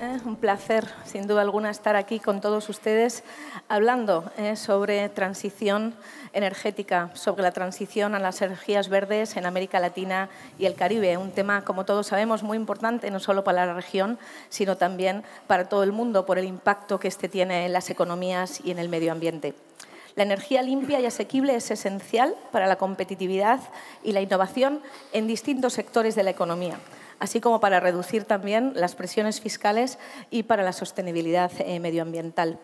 Eh, un placer, sin duda alguna, estar aquí con todos ustedes hablando eh, sobre transición energética, sobre la transición a las energías verdes en América Latina y el Caribe. Un tema, como todos sabemos, muy importante, no solo para la región, sino también para todo el mundo, por el impacto que este tiene en las economías y en el medio ambiente. La energía limpia y asequible es esencial para la competitividad y la innovación en distintos sectores de la economía así como para reducir también las presiones fiscales y para la sostenibilidad eh, medioambiental.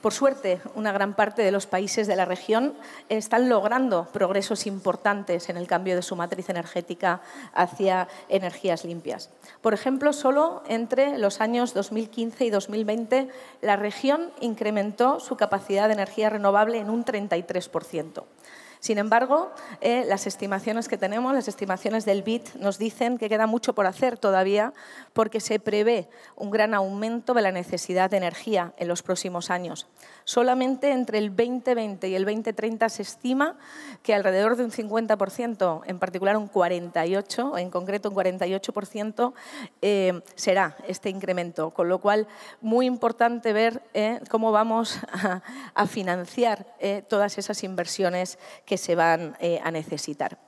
Por suerte, una gran parte de los países de la región están logrando progresos importantes en el cambio de su matriz energética hacia energías limpias. Por ejemplo, solo entre los años 2015 y 2020, la región incrementó su capacidad de energía renovable en un 33%. Sin embargo, eh, las estimaciones que tenemos, las estimaciones del BIT, nos dicen que queda mucho por hacer todavía porque se prevé un gran aumento de la necesidad de energía en los próximos años. Solamente entre el 2020 y el 2030 se estima que alrededor de un 50%, en particular un 48%, en concreto un 48%, eh, será este incremento. Con lo cual, muy importante ver eh, cómo vamos a, a financiar todas esas inversiones que se van eh, a necesitar.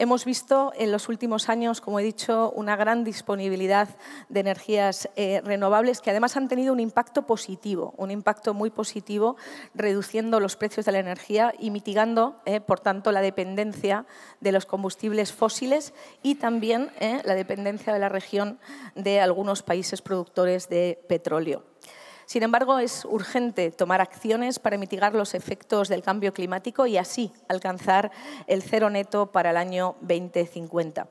Hemos visto en los últimos años, como he dicho, una gran disponibilidad de energías eh, renovables que además han tenido un impacto positivo, un impacto muy positivo, reduciendo los precios de la energía y mitigando, eh, por tanto, la dependencia de los combustibles fósiles y también la dependencia de la región de algunos países productores de petróleo. Sin embargo, es urgente tomar acciones para mitigar los efectos del cambio climático y así alcanzar el cero neto para el año 2050.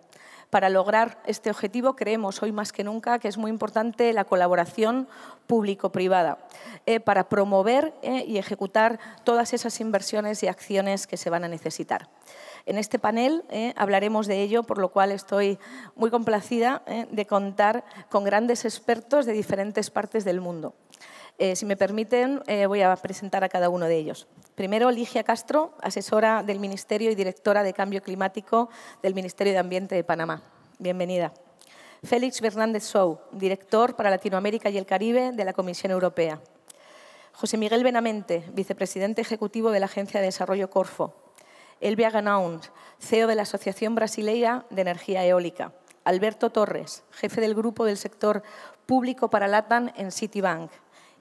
Para lograr este objetivo creemos hoy más que nunca que es muy importante la colaboración público-privada eh, para promover eh, y ejecutar todas esas inversiones y acciones que se van a necesitar. En este panel eh, hablaremos de ello, por lo cual estoy muy complacida de contar con grandes expertos de diferentes partes del mundo. Eh, si me permiten, eh, voy a presentar a cada uno de ellos. Primero, Ligia Castro, asesora del Ministerio y directora de Cambio Climático del Ministerio de Ambiente de Panamá. Bienvenida. Félix Fernández Sou, director para Latinoamérica y el Caribe de la Comisión Europea. José Miguel Benamente, vicepresidente ejecutivo de la Agencia de Desarrollo Corfo. Elvia Ganaun, CEO de la Asociación Brasileña de Energía Eólica. Alberto Torres, jefe del grupo del sector público para Latam en Citibank.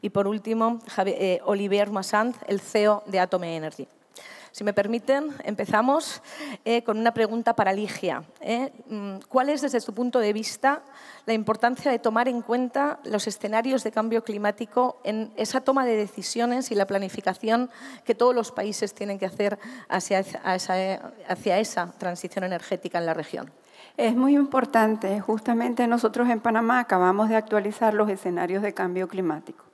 Y por último, eh, Olivier Massanz, el CEO de Atome Energy. Si me permiten, empezamos eh, con una pregunta para Ligia. Eh, mm, ¿Cuál es, desde su punto de vista, la importancia de tomar en cuenta los escenarios de cambio climático en esa toma de decisiones y la planificación que todos los países tienen que hacer hacia esa transición energética en la región? Es muy importante. Justamente nosotros en Panamá acabamos de actualizar los escenarios de cambio climático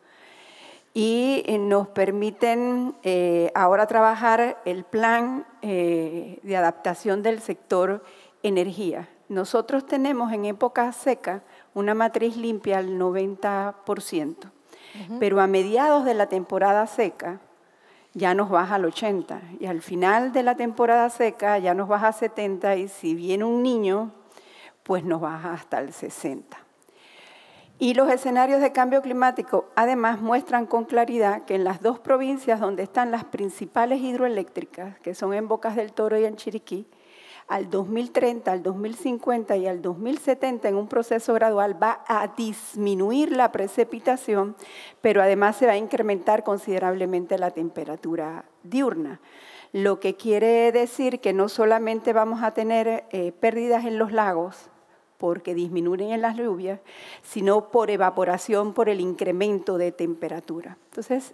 y eh, nos permiten eh, ahora trabajar el plan eh, de adaptación del sector energía. Nosotros tenemos en época seca una matriz limpia al 90%, pero a mediados de la temporada seca ya nos baja al 80% y al final de la temporada seca ya nos baja a 70% y si viene un niño, pues nos baja hasta el 60%. Y los escenarios de cambio climático además muestran con claridad que en las dos provincias donde están las principales hidroeléctricas, que son en Bocas del Toro y en Chiriquí, al 2030, al 2050 y al 2070 en un proceso gradual va a disminuir la precipitación, pero además se va a incrementar considerablemente la temperatura diurna lo que quiere decir que no solamente vamos a tener eh, pérdidas en los lagos, porque disminuyen en las lluvias, sino por evaporación, por el incremento de temperatura. Entonces,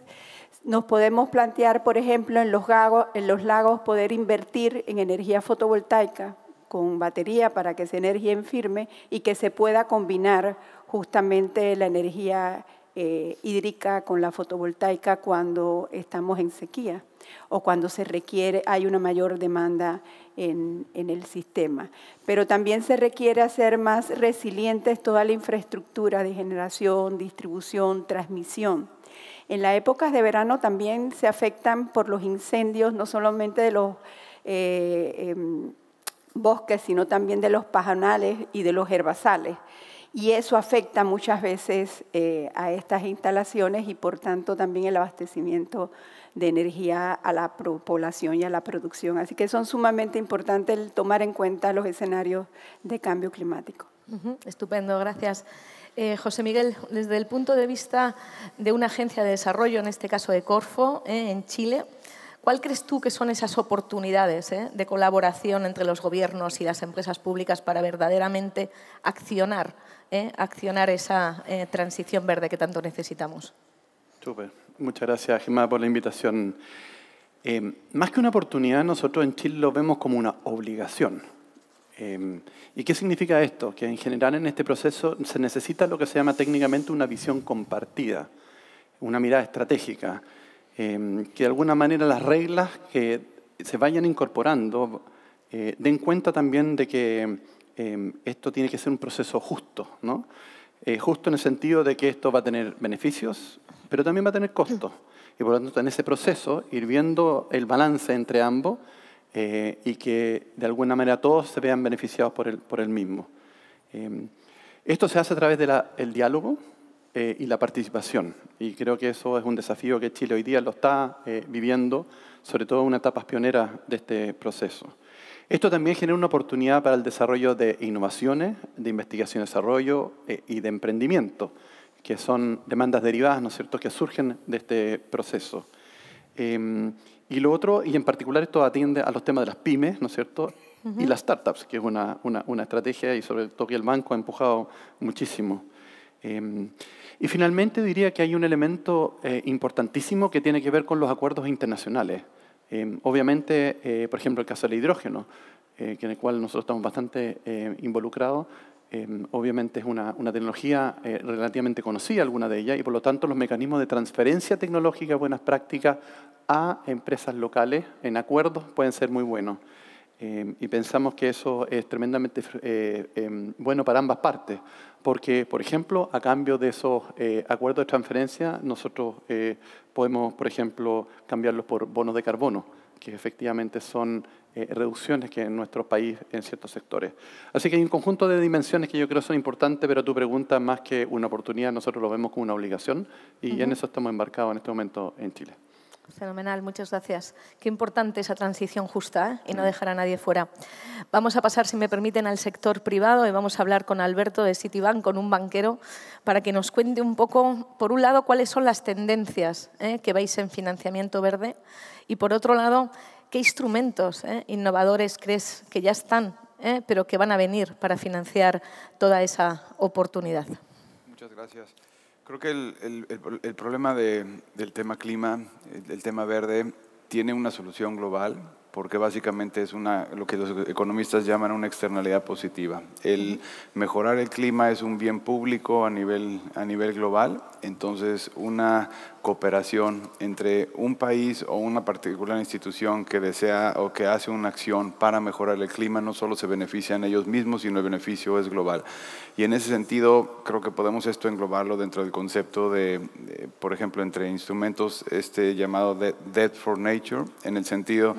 nos podemos plantear, por ejemplo, en los, lagos, poder invertir en energía fotovoltaica con batería para que se energía en firme y que se pueda combinar justamente la energía eh, hídrica con la fotovoltaica cuando estamos en sequía o cuando se requiere, hay una mayor demanda en, el sistema. Pero también se requiere hacer más resilientes toda la infraestructura de generación, distribución, transmisión. En las épocas de verano también se afectan por los incendios, no solamente de los eh, em, bosques, sino también de los pajonales y de los herbazales y eso afecta muchas veces eh, a estas instalaciones y por tanto también el abastecimiento de energía a la población y a la producción. Así que son sumamente importantes el tomar en cuenta los escenarios de cambio climático. Estupendo, gracias. Eh, José Miguel, desde el punto de vista de una agencia de desarrollo, en este caso de Corfo, eh, en Chile, ¿Cuál crees tú que son esas oportunidades de colaboración entre los gobiernos y las empresas públicas para verdaderamente accionar eh, accionar esa eh, transición verde que tanto necesitamos. Muchas gracias, Gemma, por la invitación. Eh, más que una oportunidad, nosotros en Chile lo vemos como una obligación. ¿Y qué significa esto? Que en general en este proceso se necesita lo que se llama técnicamente una visión compartida, una mirada estratégica, que de alguna manera las reglas que se vayan incorporando den cuenta también de que Em, esto tiene que ser un proceso justo, eh, justo en el sentido de que esto va a tener beneficios, pero también va a tener costos. Y por lo tanto, en ese proceso, ir viendo el balance entre ambos eh, y que de alguna manera todos se vean beneficiados por el, por el mismo. Em, esto se hace a través del diálogo eh, y la participación. Y creo que eso es un desafío que Chile hoy día lo está viviendo, sobre todo en una etapa pionera de este proceso. Esto también genera una oportunidad para el desarrollo de innovaciones, de investigación y desarrollo eh, y de emprendimiento, que son demandas derivadas, ¿no es cierto?, que surgen de este proceso. Em, y lo otro, y en particular esto atiende a los temas de las pymes, ¿no es cierto?, y las startups, que es una, una, estrategia y sobre todo que el banco ha empujado muchísimo. Em, y finalmente diría que hay un elemento eh, importantísimo que tiene que ver con los acuerdos internacionales. Eh, obviamente, eh, por ejemplo, el caso del hidrógeno, eh, en el cual nosotros estamos bastante involucrados, obviamente es una, una tecnología relativamente conocida, alguna de ellas, y por lo tanto los mecanismos de transferencia tecnológica, buenas prácticas a empresas locales en acuerdos pueden ser muy buenos. Em, y pensamos que eso es tremendamente eh, em, bueno para ambas partes, porque, por ejemplo, a cambio de esos eh, acuerdos de transferencia, nosotros eh, podemos, por ejemplo, cambiarlos por bonos de carbono, que efectivamente son reducciones que en nuestro país en ciertos sectores. Así que hay un conjunto de dimensiones que yo creo son importantes, pero tu pregunta más que una oportunidad, nosotros lo vemos como una obligación y en eso estamos embarcados en este momento en Chile. Fenomenal, muchas gracias. Qué importante esa transición justa ¿eh? y no dejar a nadie fuera. Vamos a pasar, si me permiten, al sector privado y vamos a hablar con Alberto de Citibank, con un banquero, para que nos cuente un poco, por un lado, cuáles son las tendencias ¿eh? que veis en financiamiento verde y, por otro lado, qué instrumentos ¿eh? innovadores crees que ya están, pero que van a venir para financiar toda esa oportunidad. Muchas gracias. Creo que el, problema del tema clima, el, tema verde, tiene una solución global porque básicamente es una, lo que los economistas llaman una externalidad positiva. El mejorar el clima es un bien público a nivel, a nivel global entonces, una cooperación entre un país o una particular institución que desea o que hace una acción para mejorar el clima no solo se benefician ellos mismos, sino el beneficio es global. Y en ese sentido, creo que podemos esto englobarlo dentro del concepto de, por ejemplo, entre instrumentos este llamado Debt for Nature, en el sentido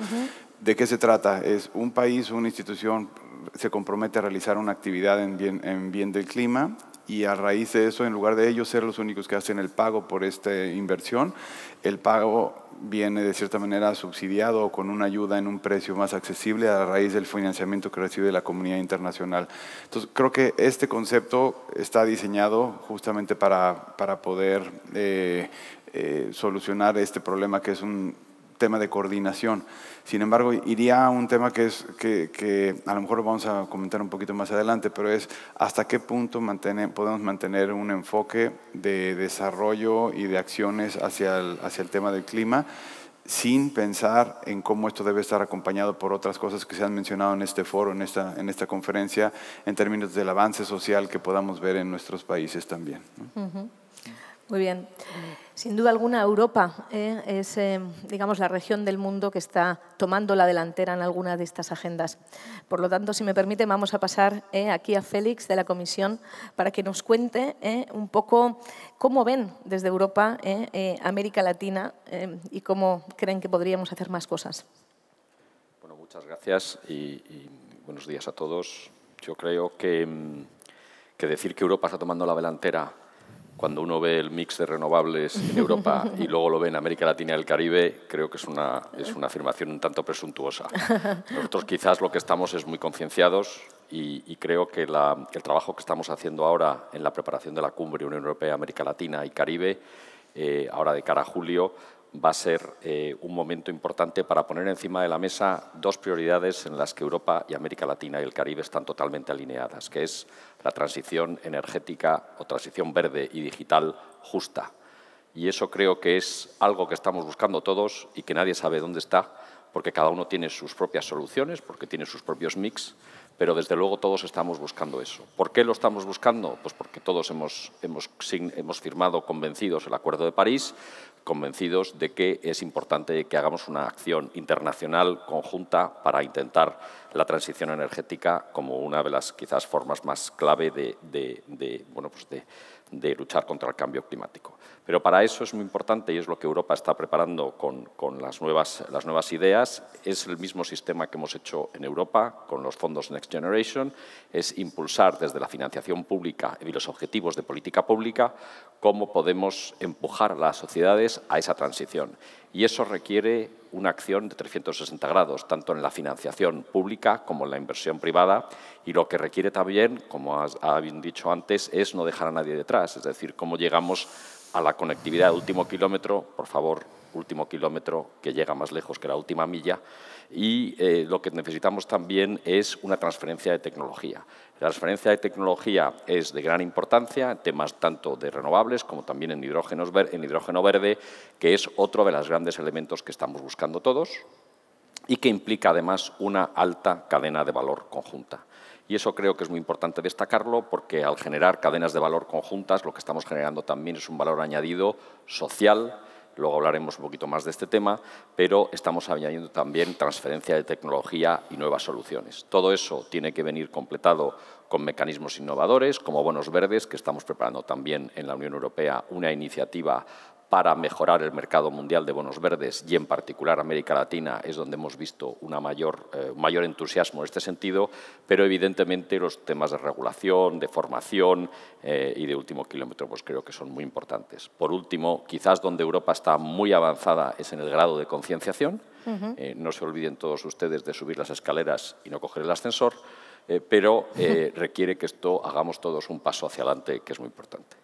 de qué se trata. Es un país, o una institución se compromete a realizar una actividad en bien del clima y a raíz de eso, en lugar de ellos ser los únicos que hacen el pago por esta inversión, el pago viene de cierta manera subsidiado con una ayuda en un precio más accesible a raíz del financiamiento que recibe la comunidad internacional. Entonces, creo que este concepto está diseñado justamente para, para poder eh, eh, solucionar este problema que es un tema de coordinación. Sin embargo, iría a un tema que, es, que, a lo mejor vamos a comentar un poquito más adelante, pero es hasta qué punto podemos mantener un enfoque de desarrollo y de acciones hacia el, hacia el tema del clima sin pensar en cómo esto debe estar acompañado por otras cosas que se han mencionado en este foro, en esta, en esta conferencia, en términos del avance social que podamos ver en nuestros países también. Muy bien. Sin duda alguna, Europa ¿eh? es, eh, digamos, la región del mundo que está tomando la delantera en alguna de estas agendas. Por lo tanto, si me permite, vamos a pasar ¿eh? aquí a Félix de la Comisión para que nos cuente un poco cómo ven desde Europa América Latina y cómo creen que podríamos hacer más cosas. Bueno, muchas gracias y, buenos días a todos. Yo creo mm, que decir que Europa está tomando la delantera cuando uno ve el mix de renovables en Europa y luego lo ve en América Latina y el Caribe, creo que es una, es una afirmación un tanto presuntuosa. Nosotros quizás lo que estamos es muy concienciados y, creo que, el trabajo que estamos haciendo ahora en la preparación de la cumbre Unión Europea, América Latina y Caribe, eh, ahora de cara a julio, va a ser eh, un momento importante para poner encima de la mesa dos prioridades en las que Europa y América Latina y el Caribe están totalmente alineadas, que es la transición energética o transición verde y digital justa. Y eso creo que es algo que estamos buscando todos y que nadie sabe dónde está, porque cada uno tiene sus propias soluciones, porque tiene sus propios mix, pero desde luego todos estamos buscando eso. ¿Por qué lo estamos buscando? Pues porque todos hemos, hemos, hemos firmado convencidos el Acuerdo de París, convencidos de que es importante que hagamos una acción internacional conjunta para intentar la transición energética como una de las quizás formas más clave de, de pues luchar contra el cambio climático. Pero para eso es muy importante, y es lo que Europa está preparando con, las, nuevas, las, nuevas, ideas, es el mismo sistema que hemos hecho en Europa con los fondos Next Generation, es impulsar desde la financiación pública y los objetivos de política pública cómo podemos empujar a las sociedades a esa transición. Y eso requiere una acción de 360 grados, tanto en la financiación pública como en la inversión privada. Y lo que requiere también, como habían dicho antes, es no dejar a nadie detrás, es decir, cómo llegamos a la conectividad de último kilómetro, por favor, último kilómetro que llega más lejos que la última milla, y eh, lo que necesitamos también es una transferencia de tecnología. La transferencia de tecnología es de gran importancia en temas tanto de renovables como también en, en hidrógeno verde, que es otro de los grandes elementos que estamos buscando todos y que implica además una alta cadena de valor conjunta. Y eso creo que es muy importante destacarlo porque al generar cadenas de valor conjuntas lo que estamos generando también es un valor añadido social, luego hablaremos un poquito más de este tema, pero estamos añadiendo también transferencia de tecnología y nuevas soluciones. Todo eso tiene que venir completado con mecanismos innovadores, como Bonos Verdes, que estamos preparando también en la Unión Europea una iniciativa para mejorar el mercado mundial de bonos verdes y en particular América Latina es donde hemos visto eh, un mayor, entusiasmo en este sentido, pero evidentemente los temas de regulación, de formación eh, y de último kilómetro pues creo que son muy importantes. Por último, quizás donde Europa está muy avanzada es en el grado de concienciación. Eh, no se olviden todos ustedes de subir las escaleras y no coger el ascensor, pero requiere que esto hagamos todos un paso hacia adelante que es muy importante.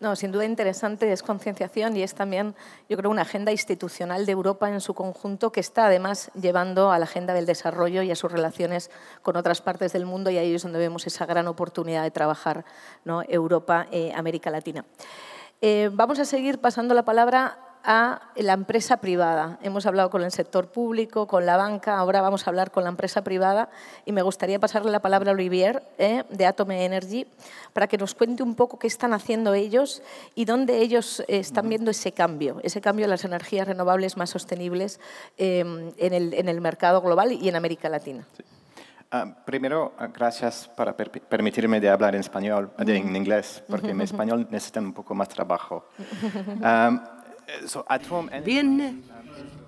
No, sin duda interesante, es concienciación y es también, yo creo, una agenda institucional de Europa en su conjunto que está además llevando a la agenda del desarrollo y a sus relaciones con otras partes del mundo y ahí es donde vemos esa gran oportunidad de trabajar ¿no? Europa, eh, América Latina. Eh, vamos a seguir pasando la palabra a la empresa privada. Hemos hablado con el sector público, con la banca, ahora vamos a hablar con la empresa privada y me gustaría pasarle la palabra a Olivier eh, de Atome Energy para que nos cuente un poco qué están haciendo ellos y dónde ellos eh, están viendo ese cambio, ese cambio de las energías renovables más sostenibles em, en, el, mercado global y en América Latina. Ah, primero, ah, gracias por permitirme de hablar en español, en inglés, porque en español necesitan un poco más trabajo. Ah, eh, viene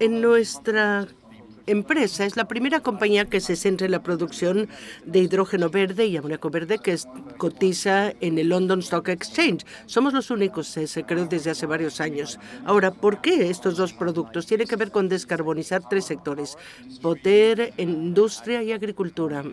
en nuestra empresa es la primera compañía que se centra en la producción de hidrógeno verde y amoníaco verde que cotiza en el London Stock Exchange. Somos los únicos, se creó desde hace varios años. Ahora, ¿por qué estos dos productos? Tiene que ver con descarbonizar tres sectores, poder, industria y agricultura.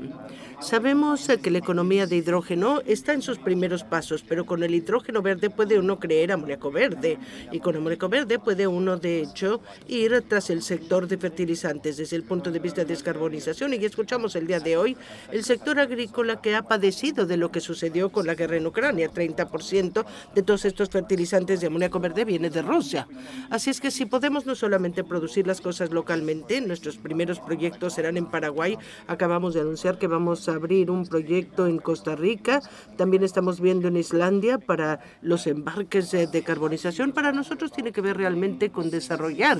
Sabemos que la economía de hidrógeno está en sus primeros pasos, pero con el hidrógeno verde puede uno creer amoníaco verde y con amoníaco verde puede uno, de hecho, ir tras el sector de fertilizantes, desde el punto de vista de descarbonización. Y escuchamos el día de hoy el sector agrícola que ha padecido de lo que sucedió con la guerra en Ucrania. 30% de todos estos fertilizantes de amoníaco verde viene de Rusia. Así es que si podemos no solamente producir las cosas localmente, nuestros primeros proyectos serán en Paraguay. Acabamos de anunciar que vamos a abrir un proyecto en Costa Rica. También estamos viendo en Islandia para los embarques de descarbonización. Para nosotros tiene que ver realmente con desarrollar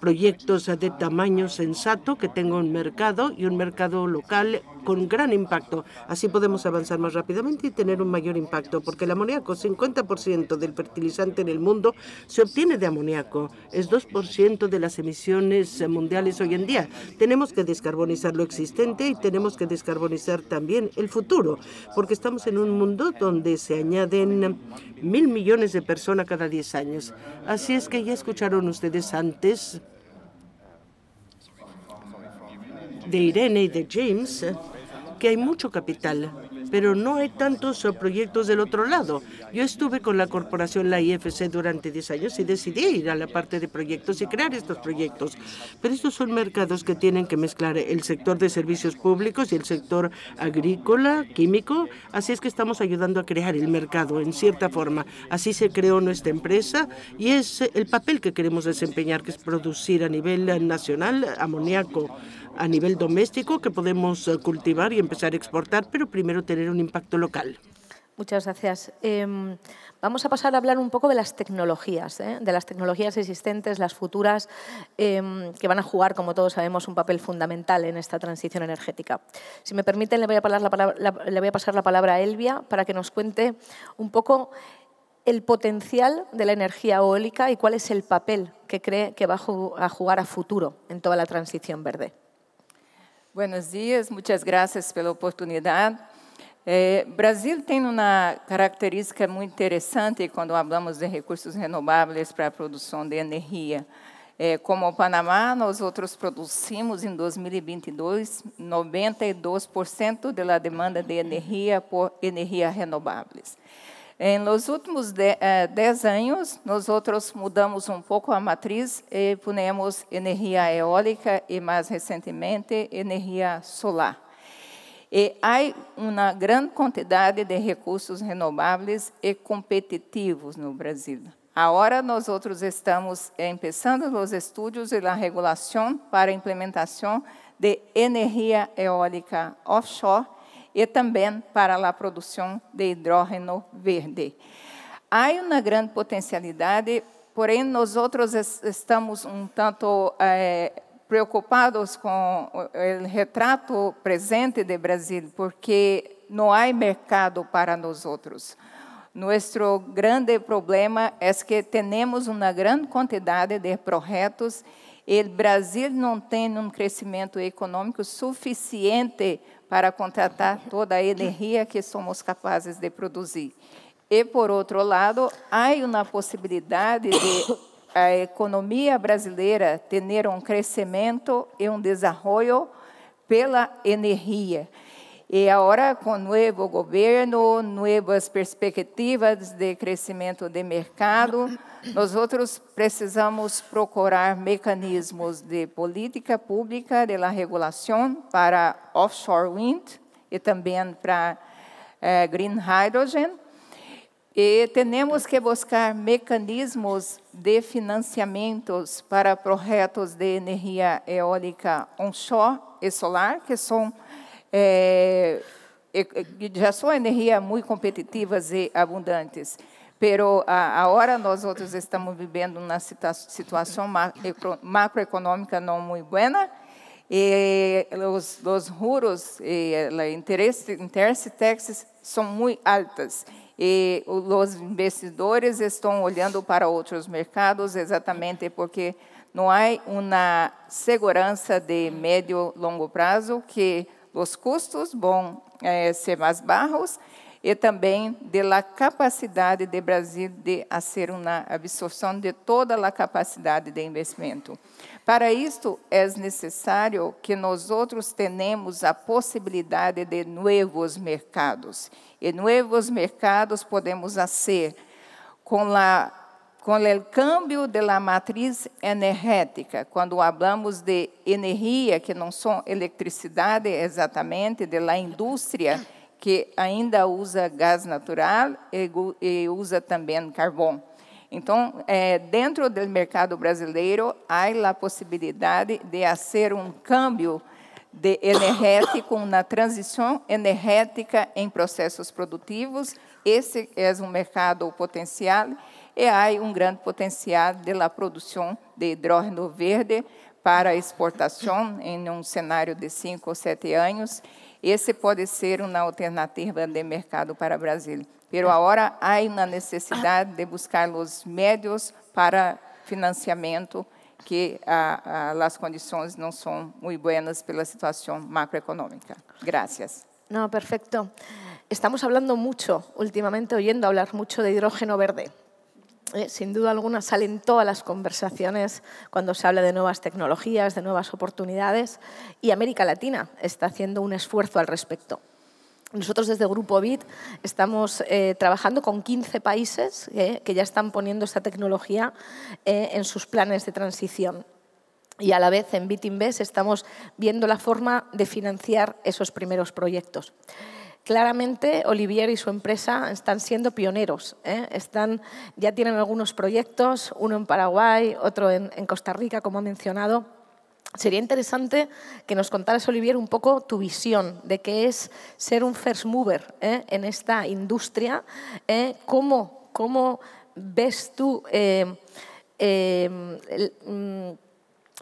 proyectos de tamaño sensato que tenga un mercado y un mercado local con gran impacto. Así podemos avanzar más rápidamente y tener un mayor impacto, porque el amoníaco, 50% del fertilizante en el mundo se obtiene de amoníaco. Es 2% de las emisiones mundiales hoy en día. Tenemos que descarbonizar lo existente y tenemos que descarbonizar también el futuro, porque estamos en un mundo donde se añaden mil millones de personas cada 10 años. Así es que ya escucharon ustedes antes de Irene y de James que hay mucho capital, pero no hay tantos proyectos del otro lado. Yo estuve con la corporación, la IFC, durante 10 años y decidí ir a la parte de proyectos y crear estos proyectos. Pero estos son mercados que tienen que mezclar el sector de servicios públicos y el sector agrícola, químico. Así es que estamos ayudando a crear el mercado en cierta forma. Así se creó nuestra empresa y es el papel que queremos desempeñar, que es producir a nivel nacional amoníaco a nivel doméstico que podemos eh, cultivar y empezar a exportar, pero primero tener un impacto local. Muchas gracias. Em, vamos a pasar a hablar un poco de las tecnologías, ¿eh? de las tecnologías existentes, las futuras, em, que van a jugar, como todos sabemos, un papel fundamental en esta transición energética. Si me permiten, le voy a, le voy a pasar la palabra a Elvia para que nos cuente un poco el potencial de la energía eólica y cuál es el papel que cree que va a jugar a futuro en toda la transición verde. Buenos dias, muitas graças pela oportunidade. É, Brasil tem uma característica muito interessante quando falamos de recursos renováveis para a produção de energia. É, como o Panamá, nós outros produzimos em 2022 92% da demanda de energia por energias renováveis. É, nos últimos é, dez anos, nós outros mudamos um pouco a matriz e ponemos energia eólica e, mais recentemente, energia solar. E há uma grande quantidade de recursos renováveis e competitivos no Brasil. Agora, nós outros estamos começando os estudos e a regulação para a implementação de energia eólica offshore e também para a produção de hidrógeno verde. Há uma grande potencialidade, porém, nós outros estamos um tanto eh, preocupados com o retrato presente de Brasil, porque não há mercado para nós outros. Nosso grande problema é que temos uma grande quantidade de projetos e o Brasil não tem um crescimento econômico suficiente para contratar toda a energia que somos capazes de produzir. E, por outro lado, há uma possibilidade de a economia brasileira ter um crescimento e um desenvolvimento pela energia agora, com o novo governo, novas perspectivas de crescimento de mercado, outros precisamos procurar mecanismos de política pública de la para offshore wind e também para eh, green hydrogen. E temos que buscar mecanismos de financiamentos para projetos de energia eólica onshore e solar, que são é, já são energias muito competitivas e abundantes. Pero agora nós outros estamos vivendo uma situação macroeconômica não muito boa e os, os juros e o eh, interesse, interesse são muito altas e os investidores estão olhando para outros mercados exatamente porque não há uma segurança de médio longo prazo que dos custos bom é, ser mais barros e também da capacidade de Brasil de fazer uma absorção de toda a capacidade de investimento. Para isto é necessário que nós outros tenhamos a possibilidade de novos mercados e novos mercados podemos fazer com a com o câmbio da matriz energética, quando falamos de energia, que não são eletricidade exatamente, da indústria que ainda usa gás natural e, e usa também carvão. Então, é, dentro do mercado brasileiro, há a possibilidade de fazer um câmbio de energético, na transição energética em processos produtivos. Esse é um mercado potencial e há um grande potencial de la produção de hidrógeno verde para exportação em um cenário de cinco ou sete anos. Esse pode ser uma alternativa de mercado para o Brasil. Pero agora há uma necessidade de buscar os médios para financiamento que ah, as condições não são muito boas pela situação macroeconômica. Gracias. Não, perfecto. Estamos falando muito últimamente, ouvindo falar muito de hidrógeno verde. Eh, sin duda alguna salen todas las conversaciones cuando se habla de nuevas tecnologías, de nuevas oportunidades, y América Latina está haciendo un esfuerzo al respecto. Nosotros desde Grupo BIT estamos eh, trabajando con 15 países eh, que ya están poniendo esta tecnología en sus planes de transición. Y a la vez en BIT Invest estamos viendo la forma de financiar esos primeros proyectos. Claramente, Olivier y su empresa están siendo pioneros. ¿eh? Están, ya tienen algunos proyectos, uno en Paraguay, otro en, Costa Rica, como ha mencionado. Sería interesante que nos contaras, Olivier, un poco tu visión de qué es ser un first mover ¿eh? en esta industria. ¿eh? ¿Cómo, ves tú mm,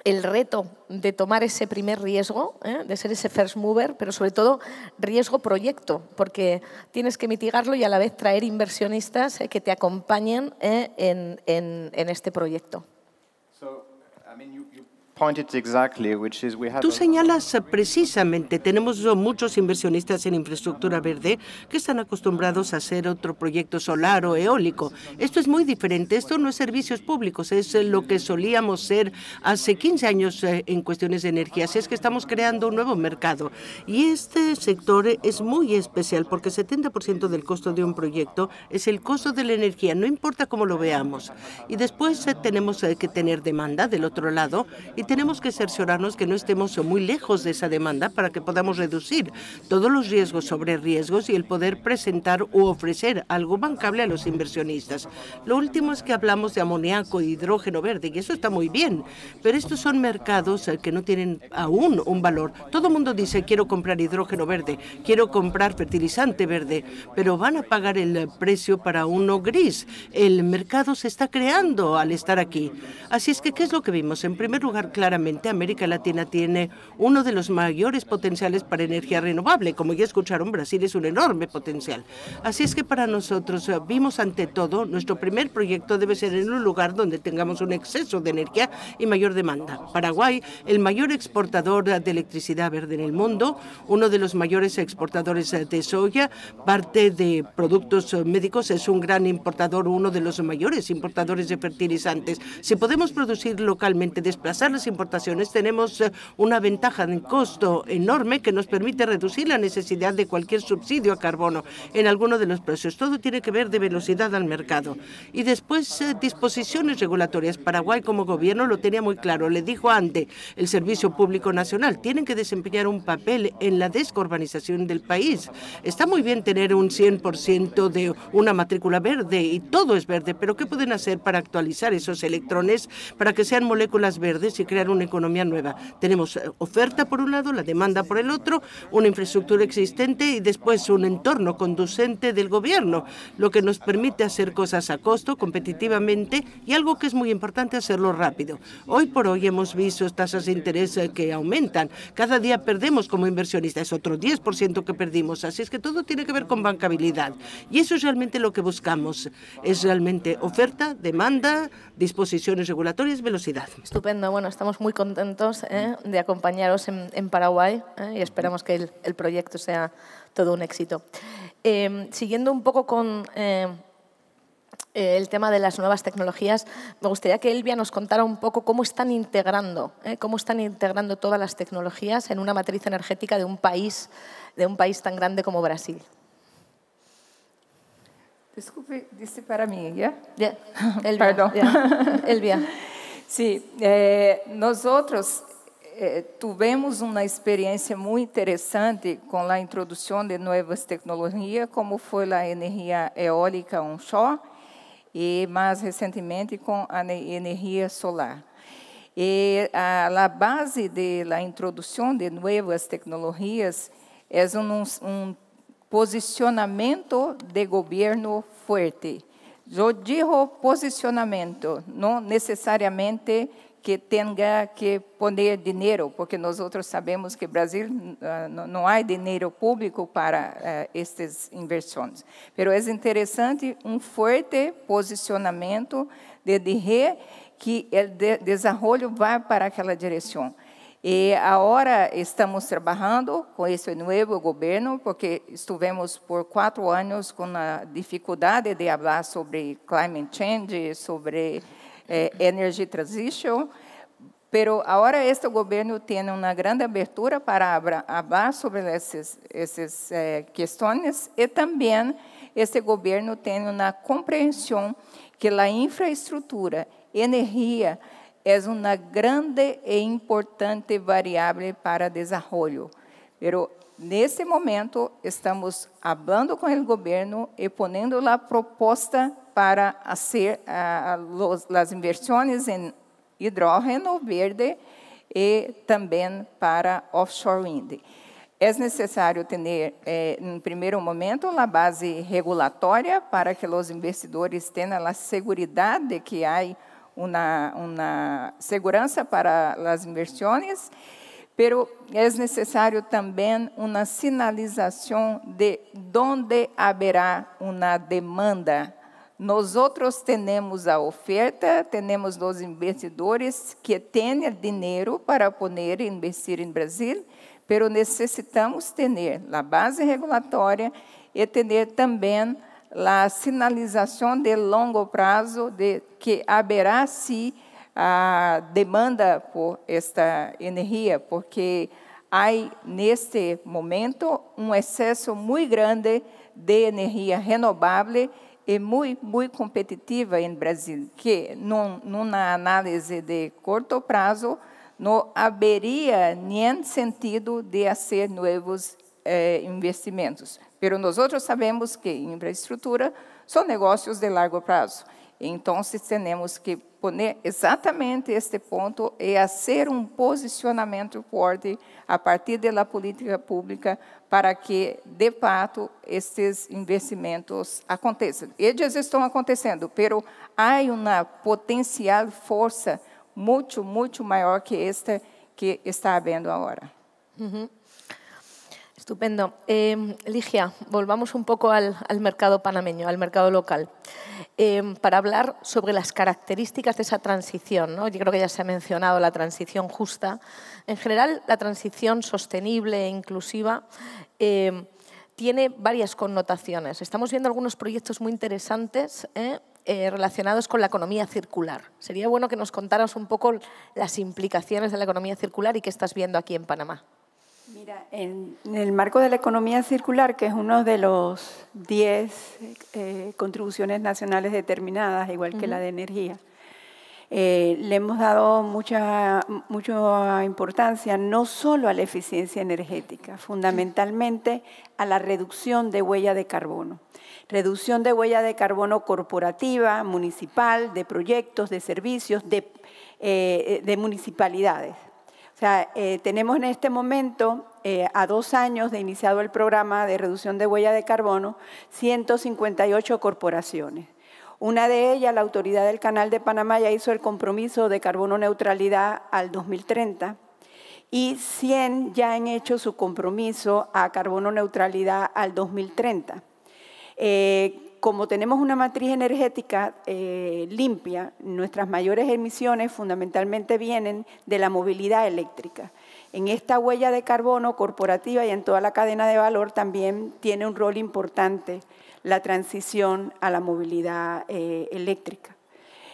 el reto de tomar ese primer riesgo, ¿eh? de ser ese first mover, pero sobre todo riesgo proyecto, porque tienes que mitigarlo y a la vez traer inversionistas ¿eh? que te acompañen ¿eh? en este proyecto. Tú señalas precisamente, tenemos muchos inversionistas en infraestructura verde que están acostumbrados a hacer otro proyecto solar o eólico. Esto es muy diferente, esto no es servicios públicos, es lo que solíamos ser hace 15 años eh, en cuestiones de energía. Así es que estamos creando un nuevo mercado. Y este sector es muy especial porque 70% del costo de un proyecto es el costo de la energía, no importa cómo lo veamos. Y después eh, tenemos eh, que tener demanda del otro lado y tenemos que cerciorarnos que no estemos muy lejos de esa demanda para que podamos reducir todos los riesgos sobre riesgos y el poder presentar u ofrecer algo bancable a los inversionistas. Lo último es que hablamos de amoníaco e hidrógeno verde y eso está muy bien, pero estos son mercados eh, que no tienen aún un valor. Todo el mundo dice quiero comprar hidrógeno verde, quiero comprar fertilizante verde, pero van a pagar el precio para uno gris. El mercado se está creando al estar aquí. Así es que, ¿qué es lo que vimos? En primer lugar, claramente América Latina tiene uno de los mayores potenciales para energía renovable. Como ya escucharon, Brasil es un enorme potencial. Así es que para nosotros eh, vimos ante todo, nuestro primer proyecto debe ser en un lugar donde tengamos un exceso de energía y mayor demanda. Paraguay, el mayor exportador de electricidad verde en el mundo, uno de los mayores exportadores de soya, parte de productos médicos, es un gran importador, uno de los mayores importadores de fertilizantes. Si podemos producir localmente, desplazar las importaciones tenemos eh, una ventaja en costo enorme que nos permite reducir la necesidad de cualquier subsidio a carbono en alguno de los precios. Todo tiene que ver de velocidad al mercado. Y después, eh, disposiciones regulatorias. Paraguay como gobierno lo tenía muy claro. Le dijo antes el Servicio Público Nacional, tienen que desempeñar un papel en la descarbonización del país. Está muy bien tener un 100% de una matrícula verde y todo es verde, pero ¿qué pueden hacer para actualizar esos electrones para que sean moléculas verdes y crear crear una economía nueva. Tenemos eh, oferta por un lado, la demanda por el otro, una infraestructura existente y después un entorno conducente del gobierno, lo que nos permite hacer cosas a costo, competitivamente y algo que es muy importante hacerlo rápido. Hoy por hoy hemos visto tasas de interés eh, que aumentan. Cada día perdemos como inversionistas, es otro 10% que perdimos. Así es que todo tiene que ver con bancabilidad. Y eso es realmente lo que buscamos. Es realmente oferta, demanda, disposiciones regulatorias, velocidad. Estupendo. Bueno, estamos muy contentos ¿eh? de acompañaros en, Paraguay ¿eh? y esperamos que el, proyecto sea todo un éxito. Em, siguiendo un poco con em, el tema de las nuevas tecnologías, me gustaría que Elvia nos contara un poco cómo están integrando, ¿eh? cómo están integrando todas las tecnologías en una matriz energética de un país, de un país tan grande como Brasil. Disculpe, para mí, ¿ya? Elvia. Sim, é, eh, nós outros é, eh, tivemos uma experiência muito interessante com a introdução de novas tecnologias, como foi a energia eólica onshore e mais recentemente com a energia solar. E a, a base da introdução de novas tecnologias é um, um posicionamento de governo forte eu digo posicionamento, não necessariamente que tenha que poner dinheiro, porque nós outros sabemos que no Brasil eh, não há dinheiro público para eh, estas inversões. Mas é interessante um forte posicionamento de dizer que o desenvolvimento vai para aquela direção. E agora estamos trabalhando com esse novo governo, porque estivemos por quatro anos com a dificuldade de falar sobre climate change, sobre eh, energy transition, Pero agora este governo tem uma grande abertura para falar sobre essas, essas eh, questões e também este governo tem uma compreensão que a infraestrutura, energia, é uma grande e importante variável para desenvolvimento. Pero nesse momento estamos falando com o governo e pondo a proposta para fazer uh, as inversões em hidrógeno verde e também para offshore wind. É necessário ter, eh, em primeiro momento, a base regulatória para que os investidores tenham a segurança de que há uma segurança para as inversões, pero é necessário também uma sinalização de onde haverá uma demanda. Nós outros temos a oferta, temos os investidores que têm dinheiro para poder investir em Brasil, pero necessitamos ter a base regulatória e ter também a sinalização de longo prazo de que haverá sim a ah, demanda por esta energia, porque há neste momento um excesso muito grande de energia renovável e muito, muito competitiva em Brasil, que num, numa análise de curto prazo não haveria nenhum sentido de fazer novos eh, investimentos. Pero outros sabemos que infraestrutura são negócios de largo prazo. Então, temos que poner exatamente este ponto e fazer um posicionamento forte a partir da política pública para que, de fato, estes investimentos aconteçam. Eles estão acontecendo, pero há uma potencial força muito, muito maior que esta que está havendo agora. Uhum. Estupendo. Eh, Ligia, volvamos un poco al, mercado panameño, al mercado local, eh, para hablar sobre las características de esa transición. Yo creo que ya se ha mencionado la transición justa. En general, la transición sostenible e inclusiva. Eh, tiene varias connotaciones. Estamos viendo algunos proyectos muy interesantes relacionados con la economía circular. Sería bueno que nos contaras un poco las implicaciones de la economía circular y qué estás viendo aquí en Panamá. Mira, en, el marco de la economía circular, que es uno de los 10 eh, contribuciones nacionales determinadas, igual que la de energía, eh, le hemos dado mucha, mucha importancia no solo a la eficiencia energética, fundamentalmente a la reducción de huella de carbono. Reducción de huella de carbono corporativa, municipal, de proyectos, de servicios, de eh, municipalidades. Eh, tenemos en este momento, eh, a dos años de iniciado el programa de reducción de huella de carbono, 158 corporaciones. Una de ellas, la Autoridad del Canal de Panamá, ya hizo el compromiso de carbono neutralidad al 2030 y 100 ya han hecho su compromiso a carbono neutralidad al 2030 como tenemos una matriz energética eh, limpia, nuestras mayores emisiones fundamentalmente vienen de la movilidad eléctrica. En esta huella de carbono corporativa y en toda la cadena de valor también tiene un rol importante la transición a la movilidad eh, eléctrica.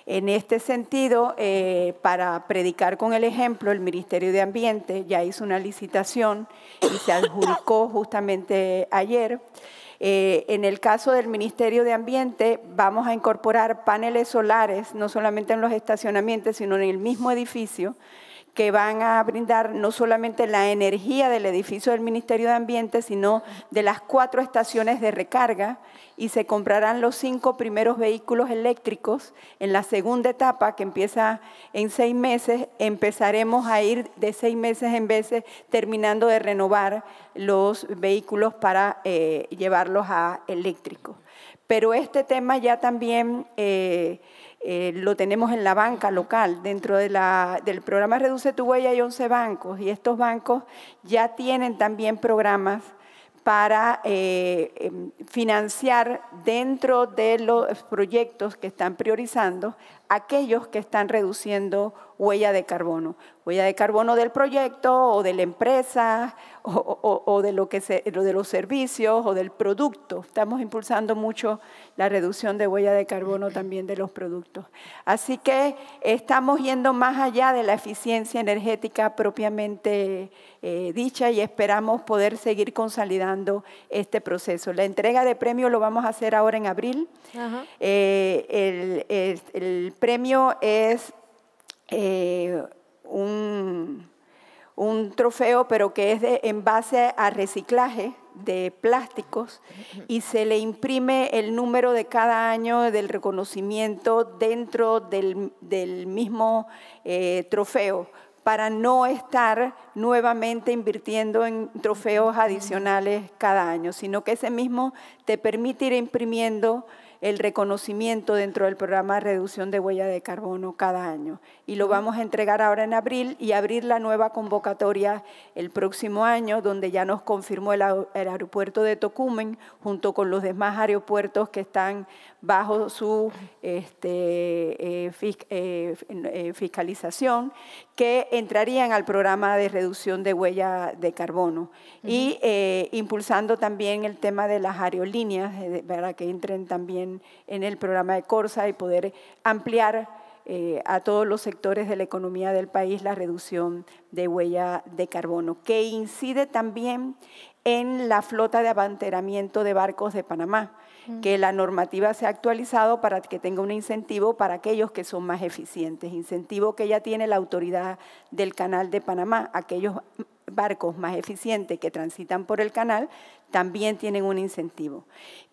En este sentido, eh, para predicar con el ejemplo, el Ministerio de Ambiente ya hizo una licitación y se adjudicó justamente ayer. Eh, en el caso del Ministerio de Ambiente, vamos a incorporar paneles solares, no solamente en los estacionamientos, sino en el mismo edificio, que van a brindar no solamente la energía del edificio del Ministerio de Ambiente, sino de las cuatro estaciones de recarga y se comprarán los cinco primeros vehículos eléctricos. En la segunda etapa, que empieza en seis meses, empezaremos a ir de seis meses en veces terminando de renovar los vehículos para eh, llevarlos a eléctricos. Pero este tema ya también... Eh, eh, lo tenemos en la banca local. Dentro del programa Reduce tu huella hay 11 bancos y estos bancos ya tienen también programas para eh, em, financiar dentro de los proyectos que están priorizando aquellos que están reduciendo huella de carbono, huella de carbono del proyecto o de la empresa o, de, lo que de los servicios o del producto. Estamos impulsando mucho la reducción de huella de carbono también de los productos. Así que estamos yendo más allá de la eficiencia energética propiamente eh, dicha y esperamos poder seguir consolidando este proceso. La entrega de premio lo vamos a hacer ahora en abril. Eh, el premio es eh, un, trofeo, pero que es en base a reciclaje de plásticos y se le imprime el número de cada año del reconocimiento dentro del, mismo eh, trofeo para no estar nuevamente invirtiendo en trofeos adicionales cada año, sino que ese mismo te permite ir imprimiendo el reconocimiento dentro del programa de reducción de huella de carbono cada año. Y lo vamos a entregar ahora en abril y abrir la nueva convocatoria el próximo año, donde ya nos confirmó el, aeropuerto de Tocumen, junto con los demás aeropuertos que están bajo su este, eh, eh, eh, fiscalización, que entrarían al programa de reducción de huella de carbono. Y impulsando también el tema de las aerolíneas, para que entren también en, el programa de Corsa y poder ampliar eh, a todos los sectores de la economía del país la reducción de huella de carbono, que incide también en la flota de abanderamiento de barcos de Panamá, mm. que la normativa se ha actualizado para que tenga un incentivo para aquellos que son más eficientes, incentivo que ya tiene la autoridad del Canal de Panamá, aquellos barcos más eficientes que transitan por el canal también tienen un incentivo.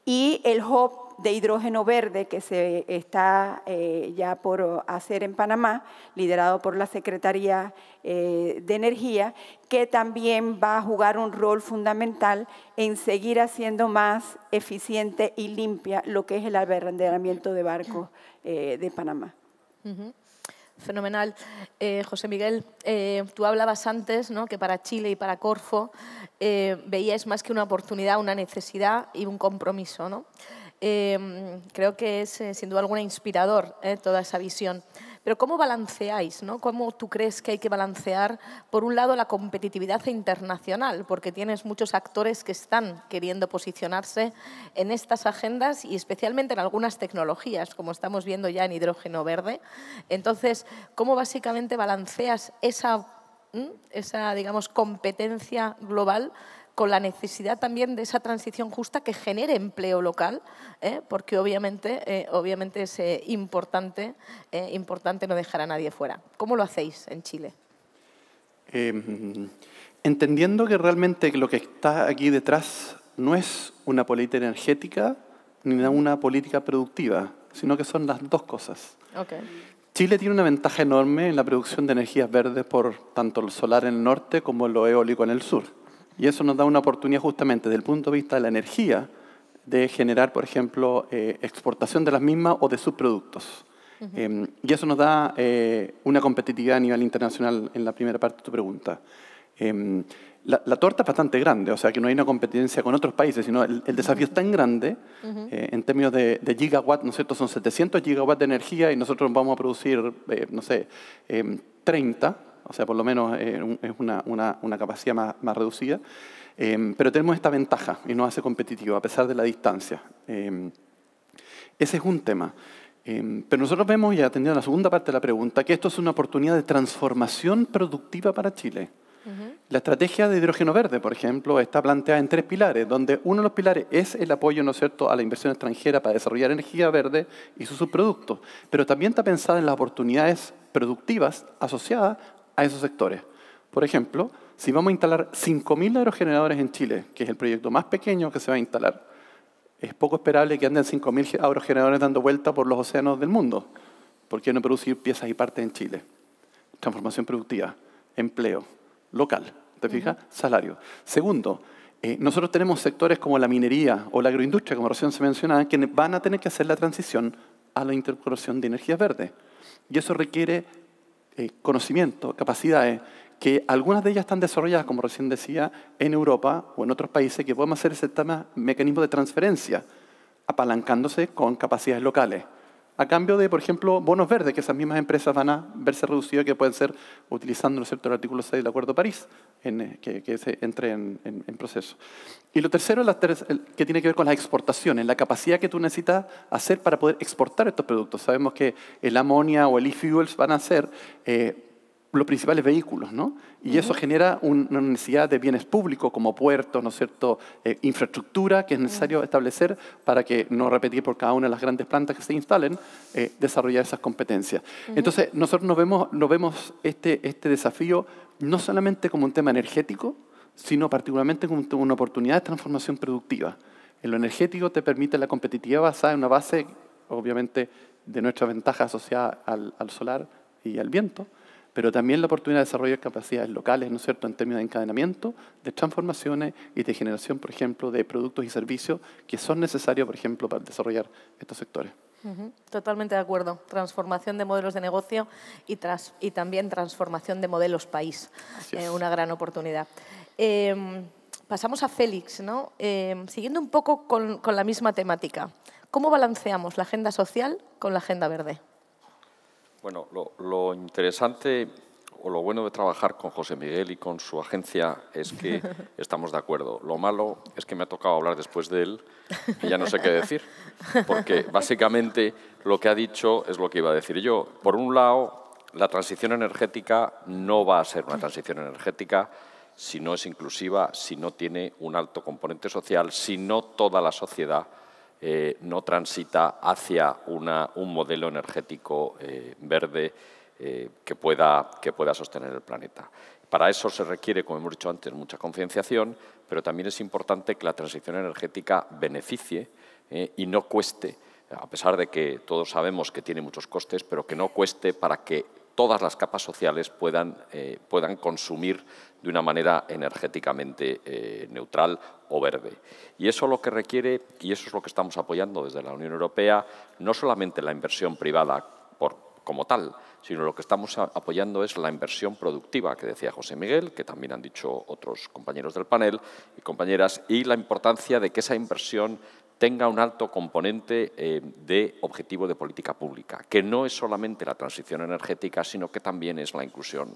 Y el hop de hidrógeno verde que se está eh, ya por hacer en Panamá, liderado por la Secretaría eh, de Energía, que también va a jugar un rol fundamental en seguir haciendo más eficiente y limpia lo que es el abanderamiento de barcos eh, de Panamá. Fenomenal. José Miguel, tú hablabas antes ¿no? que para Chile y para Corfo veías veíais más que una oportunidad, una necesidad y un compromiso. ¿no? Em, creo que es eh, sin duda alguna inspirador eh, toda esa visión. Pero ¿cómo balanceáis? ¿no? ¿Cómo tú crees que hay que balancear, por un lado, la competitividad internacional? Porque tienes muchos actores que están queriendo posicionarse en estas agendas y especialmente en algunas tecnologías, como estamos viendo ya en hidrógeno verde. Entonces, ¿cómo básicamente balanceas esa, mm, esa digamos, competencia global con la necesidad también de esa transición justa que genere empleo local, ¿eh? porque obviamente, eh, obviamente es eh, importante, importante no dejar a nadie fuera. ¿Cómo lo hacéis en Chile? Em, entendiendo que realmente lo que está aquí detrás no es una política energética ni una política productiva, sino que son las dos cosas. Chile tiene una ventaja enorme en la producción de energías verdes por tanto el solar en el norte como lo eólico en el sur. Y eso nos da una oportunidad justamente desde el punto de vista de la energía de generar, por ejemplo, eh, exportación de las mismas o de sus productos. Em, y eso nos da eh, una competitividad a nivel internacional en la primera parte de tu pregunta. Em, la, torta es bastante grande, o sea que no hay una competencia con otros países, sino el, el desafío es tan grande eh, en términos de, gigawatt, ¿no es cierto? Son 700 gigawatts de energía y nosotros vamos a producir, no sé, eh, em, 30 o sea, por lo menos eh, es una, capacidad más, reducida, em, pero tenemos esta ventaja y nos hace competitivo a pesar de la distancia. Em, ese es un tema. Em, pero nosotros vemos, y atendiendo a la segunda parte de la pregunta, que esto es una oportunidad de transformación productiva para Chile. La estrategia de hidrógeno verde, por ejemplo, está planteada en tres pilares, donde uno de los pilares es el apoyo ¿no cierto? a la inversión extranjera para desarrollar energía verde y sus subproductos, pero también está pensada en las oportunidades productivas asociadas a esos sectores. Por ejemplo, si vamos a instalar 5.000 aerogeneradores en Chile, que es el proyecto más pequeño que se va a instalar, es poco esperable que anden 5.000 aerogeneradores dando vuelta por los océanos del mundo. ¿Por qué no producir piezas y partes en Chile? Transformación productiva, empleo, local, ¿te fijas? Salario. Segundo, eh, nosotros tenemos sectores como la minería o la agroindustria, como recién se mencionaba, que van a tener que hacer la transición a la incorporación de energías verdes. Y eso requiere eh, conocimiento, capacidades, que algunas de ellas están desarrolladas, como recién decía, en Europa o en otros países que podemos hacer ese mecanismo de transferencia, apalancándose con capacidades locales a cambio de, por ejemplo, bonos verdes, que esas mismas empresas van a verse reducidas, que pueden ser utilizando el artículo 6 del Acuerdo de París, eh, que, se entre en, proceso. Y lo tercero es que tiene que ver con las exportaciones, la capacidad que tú necesitas hacer para poder exportar estos productos. Sabemos que el amonia o el e-fuels van a ser... Eh, los principales vehículos, ¿no? Y eso genera una necesidad de bienes públicos como puertos, ¿no es cierto?, eh, infraestructura que es necesario establecer para que, no repetir por cada una de las grandes plantas que se instalen, eh, desarrollar esas competencias. Entonces, nosotros nos vemos, este, este, desafío no solamente como un tema energético, sino particularmente como una oportunidad de transformación productiva. En lo energético te permite la competitividad basada en una base, obviamente, de nuestra ventaja asociada al solar y al viento, pero también la oportunidad de desarrollar capacidades locales, ¿no es cierto?, en términos de encadenamiento, de transformaciones y de generación, por ejemplo, de productos y servicios que son necesarios, por ejemplo, para desarrollar estos sectores. Totalmente de acuerdo. Transformación de modelos de negocio y, también transformación de modelos país. Eh, una gran oportunidad. Em, pasamos a Félix, ¿no? Em, siguiendo un poco con la misma temática. ¿Cómo balanceamos la agenda social con la agenda verde? Bueno, lo, lo, interesante o lo bueno de trabajar con José Miguel y con su agencia es que estamos de acuerdo. Lo malo es que me ha tocado hablar después de él y ya no sé qué decir, porque básicamente lo que ha dicho es lo que iba a decir yo. Por un lado, la transición energética no va a ser una transición energética si no es inclusiva, si no tiene un alto componente social, si no toda la sociedad eh, no transita hacia un modelo energético eh, verde eh, que, pueda, que pueda sostener el planeta. Para eso se requiere, como hemos dicho antes, mucha concienciación, pero también es importante que la transición energética beneficie y no cueste, a pesar de que todos sabemos que tiene muchos costes, pero que no cueste para que todas las capas sociales puedan, puedan consumir de una manera energéticamente eh, neutral o verde. Y eso es lo que requiere, y eso es lo que estamos apoyando desde la Unión Europea, no solamente la inversión privada por, como tal, sino lo que estamos apoyando es la inversión productiva, que decía José Miguel, que también han dicho otros compañeros del panel y compañeras, y la importancia de que esa inversión tenga un alto componente eh, de objetivo de política pública, que no es solamente la transición energética, sino que también es la inclusión,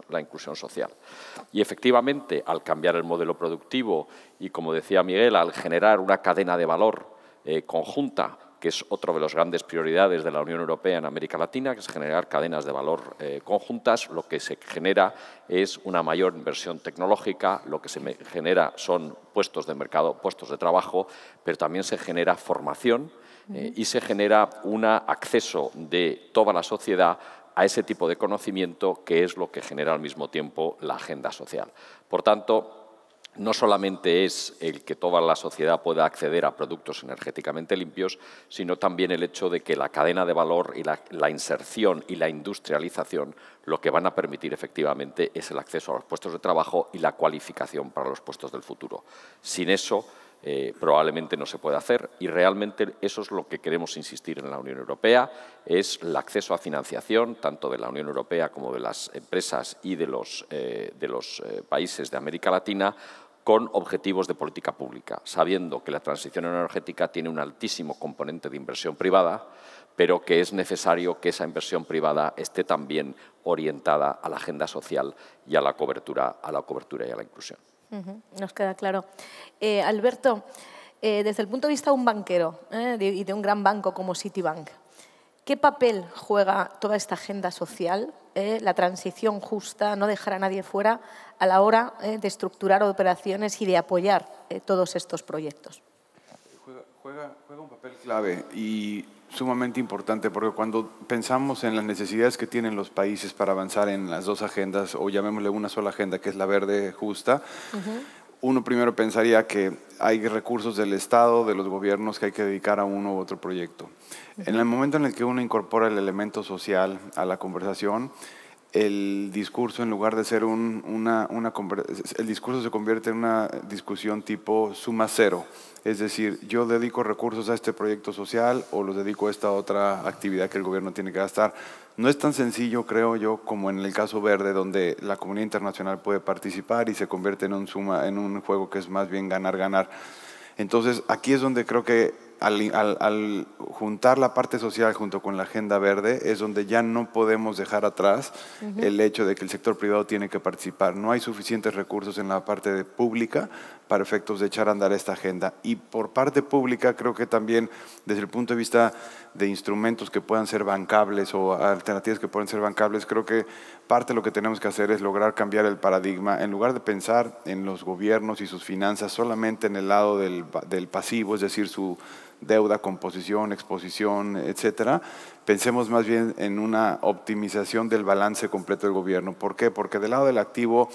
social. Y efectivamente, al cambiar el modelo productivo y, como decía Miguel, al generar una cadena de valor eh, conjunta que es otra de las grandes prioridades de la Unión Europea en América Latina, que es generar cadenas de valor eh, conjuntas. Lo que se genera es una mayor inversión tecnológica, lo que se genera son puestos de mercado, puestos de trabajo, pero también se genera formación eh, y se genera un acceso de toda la sociedad a ese tipo de conocimiento que es lo que genera al mismo tiempo la agenda social. Por tanto, no solamente es el que toda la sociedad pueda acceder a productos energéticamente limpios, sino también el hecho de que la cadena de valor y la, inserción y la industrialización lo que van a permitir efectivamente es el acceso a los puestos de trabajo y la cualificación para los puestos del futuro. Sin eso, eh, probablemente no se puede hacer y realmente eso es lo que queremos insistir en la Unión Europea, es el acceso a financiación tanto de la Unión Europea como de las empresas y de los, eh, eh, países de América Latina con objetivos de política pública, sabiendo que la transición energética tiene un altísimo componente de inversión privada, pero que es necesario que esa inversión privada esté también orientada a la agenda social y a la cobertura, a la cobertura y a la inclusión. Nos queda claro. Eh, Alberto, eh, desde el punto de vista de un banquero eh, y de un gran banco como Citibank, ¿qué papel juega toda esta agenda social, la transición justa, no dejar a nadie fuera, a la hora eh, de estructurar operaciones y de apoyar eh, todos estos proyectos. Juega, un papel clave y sumamente importante, porque cuando pensamos en las necesidades que tienen los países para avanzar en las dos agendas, o llamémosle una sola agenda, que es la verde justa, uno primero pensaría que hay recursos del Estado, de los gobiernos que hay que dedicar a uno u otro proyecto. En el momento en el que uno incorpora el elemento social a la conversación, el discurso, en lugar de ser una, una, el discurso se convierte en una discusión tipo suma cero. Es decir, yo dedico recursos a este proyecto social o los dedico a esta otra actividad que el gobierno tiene que gastar. No es tan sencillo, creo yo, como en el caso verde, donde la comunidad internacional puede participar y se convierte en un, suma, en un juego que es más bien ganar, ganar. Entonces, aquí es donde creo que al, juntar la parte social junto con la agenda verde es donde ya no podemos dejar atrás el hecho de que el sector privado tiene que participar. No hay suficientes recursos en la parte pública para efectos de echar a andar esta agenda. Y por parte pública creo que también desde el punto de vista de instrumentos que puedan ser bancables o alternativas que puedan ser bancables, creo que parte de lo que tenemos que hacer es lograr cambiar el paradigma. En lugar de pensar en los gobiernos y sus finanzas solamente en el lado del, pasivo, es decir, su deuda, composición, exposición, etcétera, pensemos más bien en una optimización del balance completo del gobierno. ¿Por qué? Porque del lado del activo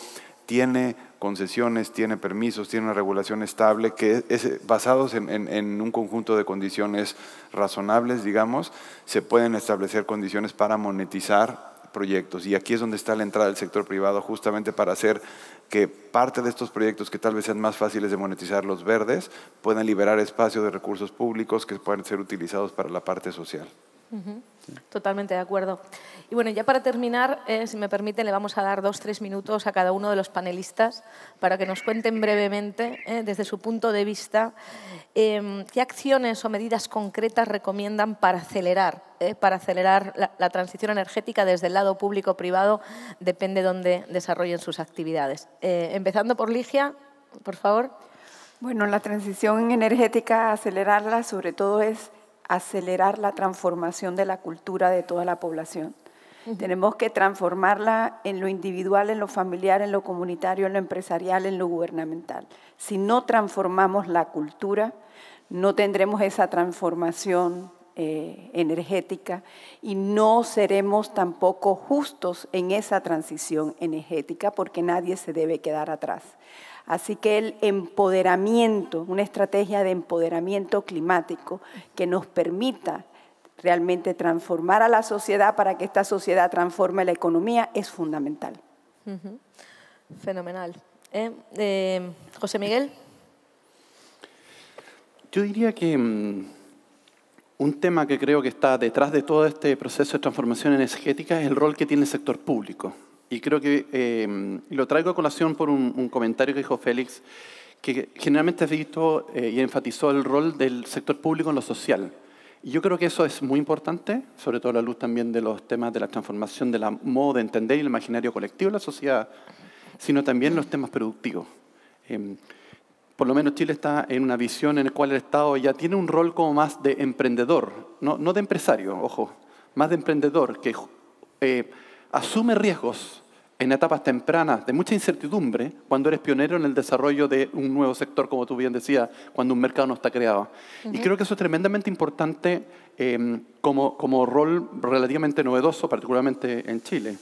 tiene concesiones, tiene permisos, tiene una regulación estable, que es, basados en, un conjunto de condiciones razonables, digamos, se pueden establecer condiciones para monetizar proyectos. Y aquí es donde está la entrada del sector privado, justamente para hacer que parte de estos proyectos que tal vez sean más fáciles de monetizar los verdes puedan liberar espacio de recursos públicos que puedan ser utilizados para la parte social. Totalmente de acuerdo. Y bueno, ya para terminar, eh, si me permiten, le vamos a dar dos, tres minutos a cada uno de los panelistas para que nos cuenten brevemente, eh, desde su punto de vista, em, qué acciones o medidas concretas recomiendan para acelerar, eh, para acelerar la, transición energética desde el lado público-privado, depende de dónde desarrollen sus actividades. empezando por Ligia, por favor. Bueno, la transición energética, acelerarla sobre todo es acelerar la transformación de la cultura de toda la población. Tenemos que transformarla en lo individual, en lo familiar, en lo comunitario, en lo empresarial, en lo gubernamental. Si no transformamos la cultura, no tendremos esa transformación eh, energética y no seremos tampoco justos en esa transición energética porque nadie se debe quedar atrás. Así que el empoderamiento, una estrategia de empoderamiento climático que nos permita realmente transformar a la sociedad para que esta sociedad transforme la economía es fundamental. Fenomenal. Eh, eh, José Miguel. Yo diría que mm, un tema que creo que está detrás de todo este proceso de transformación energética es el rol que tiene el sector público. Y creo que em, lo traigo a colación por un, comentario que dijo Félix, que generalmente ha visto eh, y enfatizó el rol del sector público en lo social. Y yo creo que eso es muy importante, sobre todo a la luz también de los temas de la transformación de la modo de entender y el imaginario colectivo de la sociedad, sino también los temas productivos. Em, por lo menos Chile está en una visión en la cual el Estado ya tiene un rol como más de emprendedor, no, de empresario, ojo, más de emprendedor, que eh, asume riesgos en etapas tempranas de mucha incertidumbre, cuando eres pionero en el desarrollo de un nuevo sector, como tú bien decías, cuando un mercado no está creado. Y creo que eso es tremendamente importante em, como, como rol relativamente novedoso, particularmente en Chile.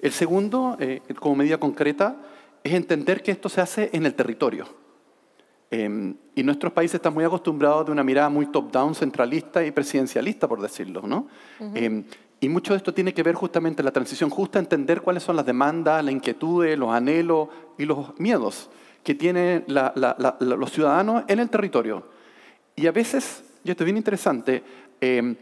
El segundo, eh, como medida concreta, es entender que esto se hace en el territorio. Em, y nuestros países están muy acostumbrados de una mirada muy top-down, centralista y presidencialista, por decirlo, ¿no? Y mucho de esto tiene que ver justamente con la transición justa, entender cuáles son las demandas, las inquietudes, los anhelos y los miedos que tienen los ciudadanos en el territorio. Y a veces, y esto es bien interesante, em,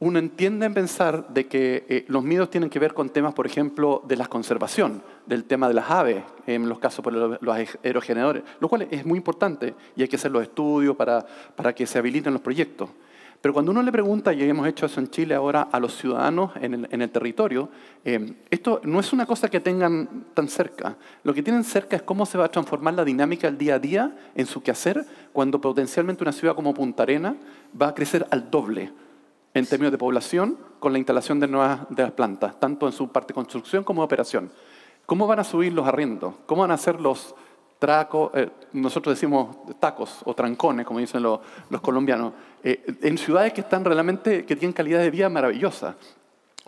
uno entiende en pensar de que eh, los miedos tienen que ver con temas, por ejemplo, de la conservación, del tema de las aves, en los casos por los aerogeneradores, lo cual es muy importante y hay que hacer los estudios para que se habiliten los proyectos. Pero cuando uno le pregunta, y hemos hecho eso en Chile ahora, a los ciudadanos en el, territorio, eh, esto no es una cosa que tengan tan cerca. Lo que tienen cerca es cómo se va a transformar la dinámica del día a día en su quehacer cuando potencialmente una ciudad como Punta Arena va a crecer al doble en términos de población con la instalación de nuevas plantas, tanto en su parte de construcción como de operación. ¿Cómo van a subir los arriendos? ¿Cómo van a ser los, traco, eh, nosotros decimos tacos o trancones, como dicen los, colombianos, eh, en ciudades que están realmente, que tienen calidad de vida maravillosa.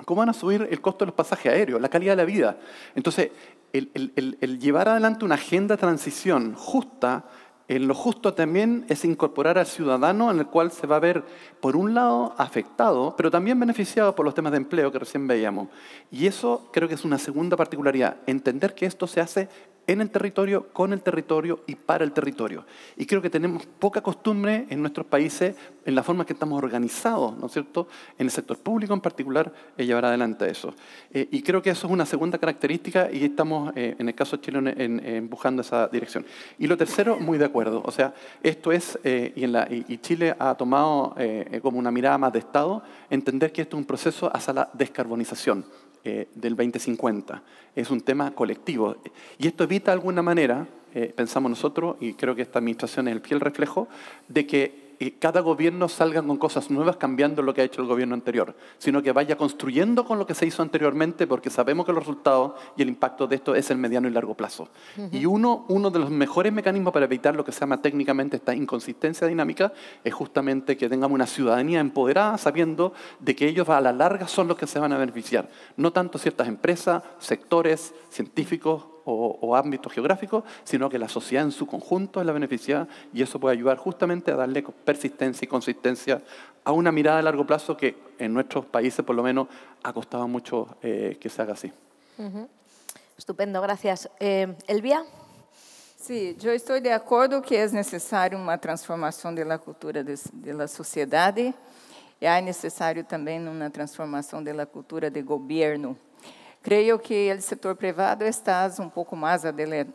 ¿Cómo van a subir el costo de los pasajes aéreos, la calidad de la vida? Entonces, el, llevar adelante una agenda de transición justa, en lo justo también es incorporar al ciudadano en el cual se va a ver, por un lado, afectado, pero también beneficiado por los temas de empleo que recién veíamos. Y eso creo que es una segunda particularidad, entender que esto se hace en el territorio, con el territorio y para el territorio. Y creo que tenemos poca costumbre en nuestros países, en la forma que estamos organizados, ¿no es cierto? En el sector público en particular, llevar adelante eso. Eh, y creo que eso es una segunda característica y estamos, eh, en el caso de Chile, empujando esa dirección. Y lo tercero, muy de acuerdo. O sea, esto es, eh, y, Chile ha tomado como una mirada más de Estado, entender que esto es un proceso hacia la descarbonización. Eh, del 2050. Es un tema colectivo. Y esto evita de alguna manera, eh, pensamos nosotros, y creo que esta administración es el fiel reflejo, de que cada gobierno salga con cosas nuevas cambiando lo que ha hecho el gobierno anterior, sino que vaya construyendo con lo que se hizo anteriormente porque sabemos que los resultados y el impacto de esto es el mediano y largo plazo. Y uno, uno de los mejores mecanismos para evitar lo que se llama técnicamente esta inconsistencia dinámica es justamente que tengamos una ciudadanía empoderada sabiendo de que ellos a la larga son los que se van a beneficiar, no tanto ciertas empresas, sectores, científicos o, ámbitos geográficos, sino que la sociedad en su conjunto es la beneficiada y eso puede ayudar justamente a darle persistencia y consistencia a una mirada a largo plazo que en nuestros países, por lo menos, ha costado mucho eh, que se haga así. Estupendo, gracias. Eh, Elvia. Sí, yo estoy de acuerdo que es necesaria una transformación de la cultura de la sociedad y hay necesario también una transformación de la cultura de gobierno. Creio que o setor privado está um pouco mais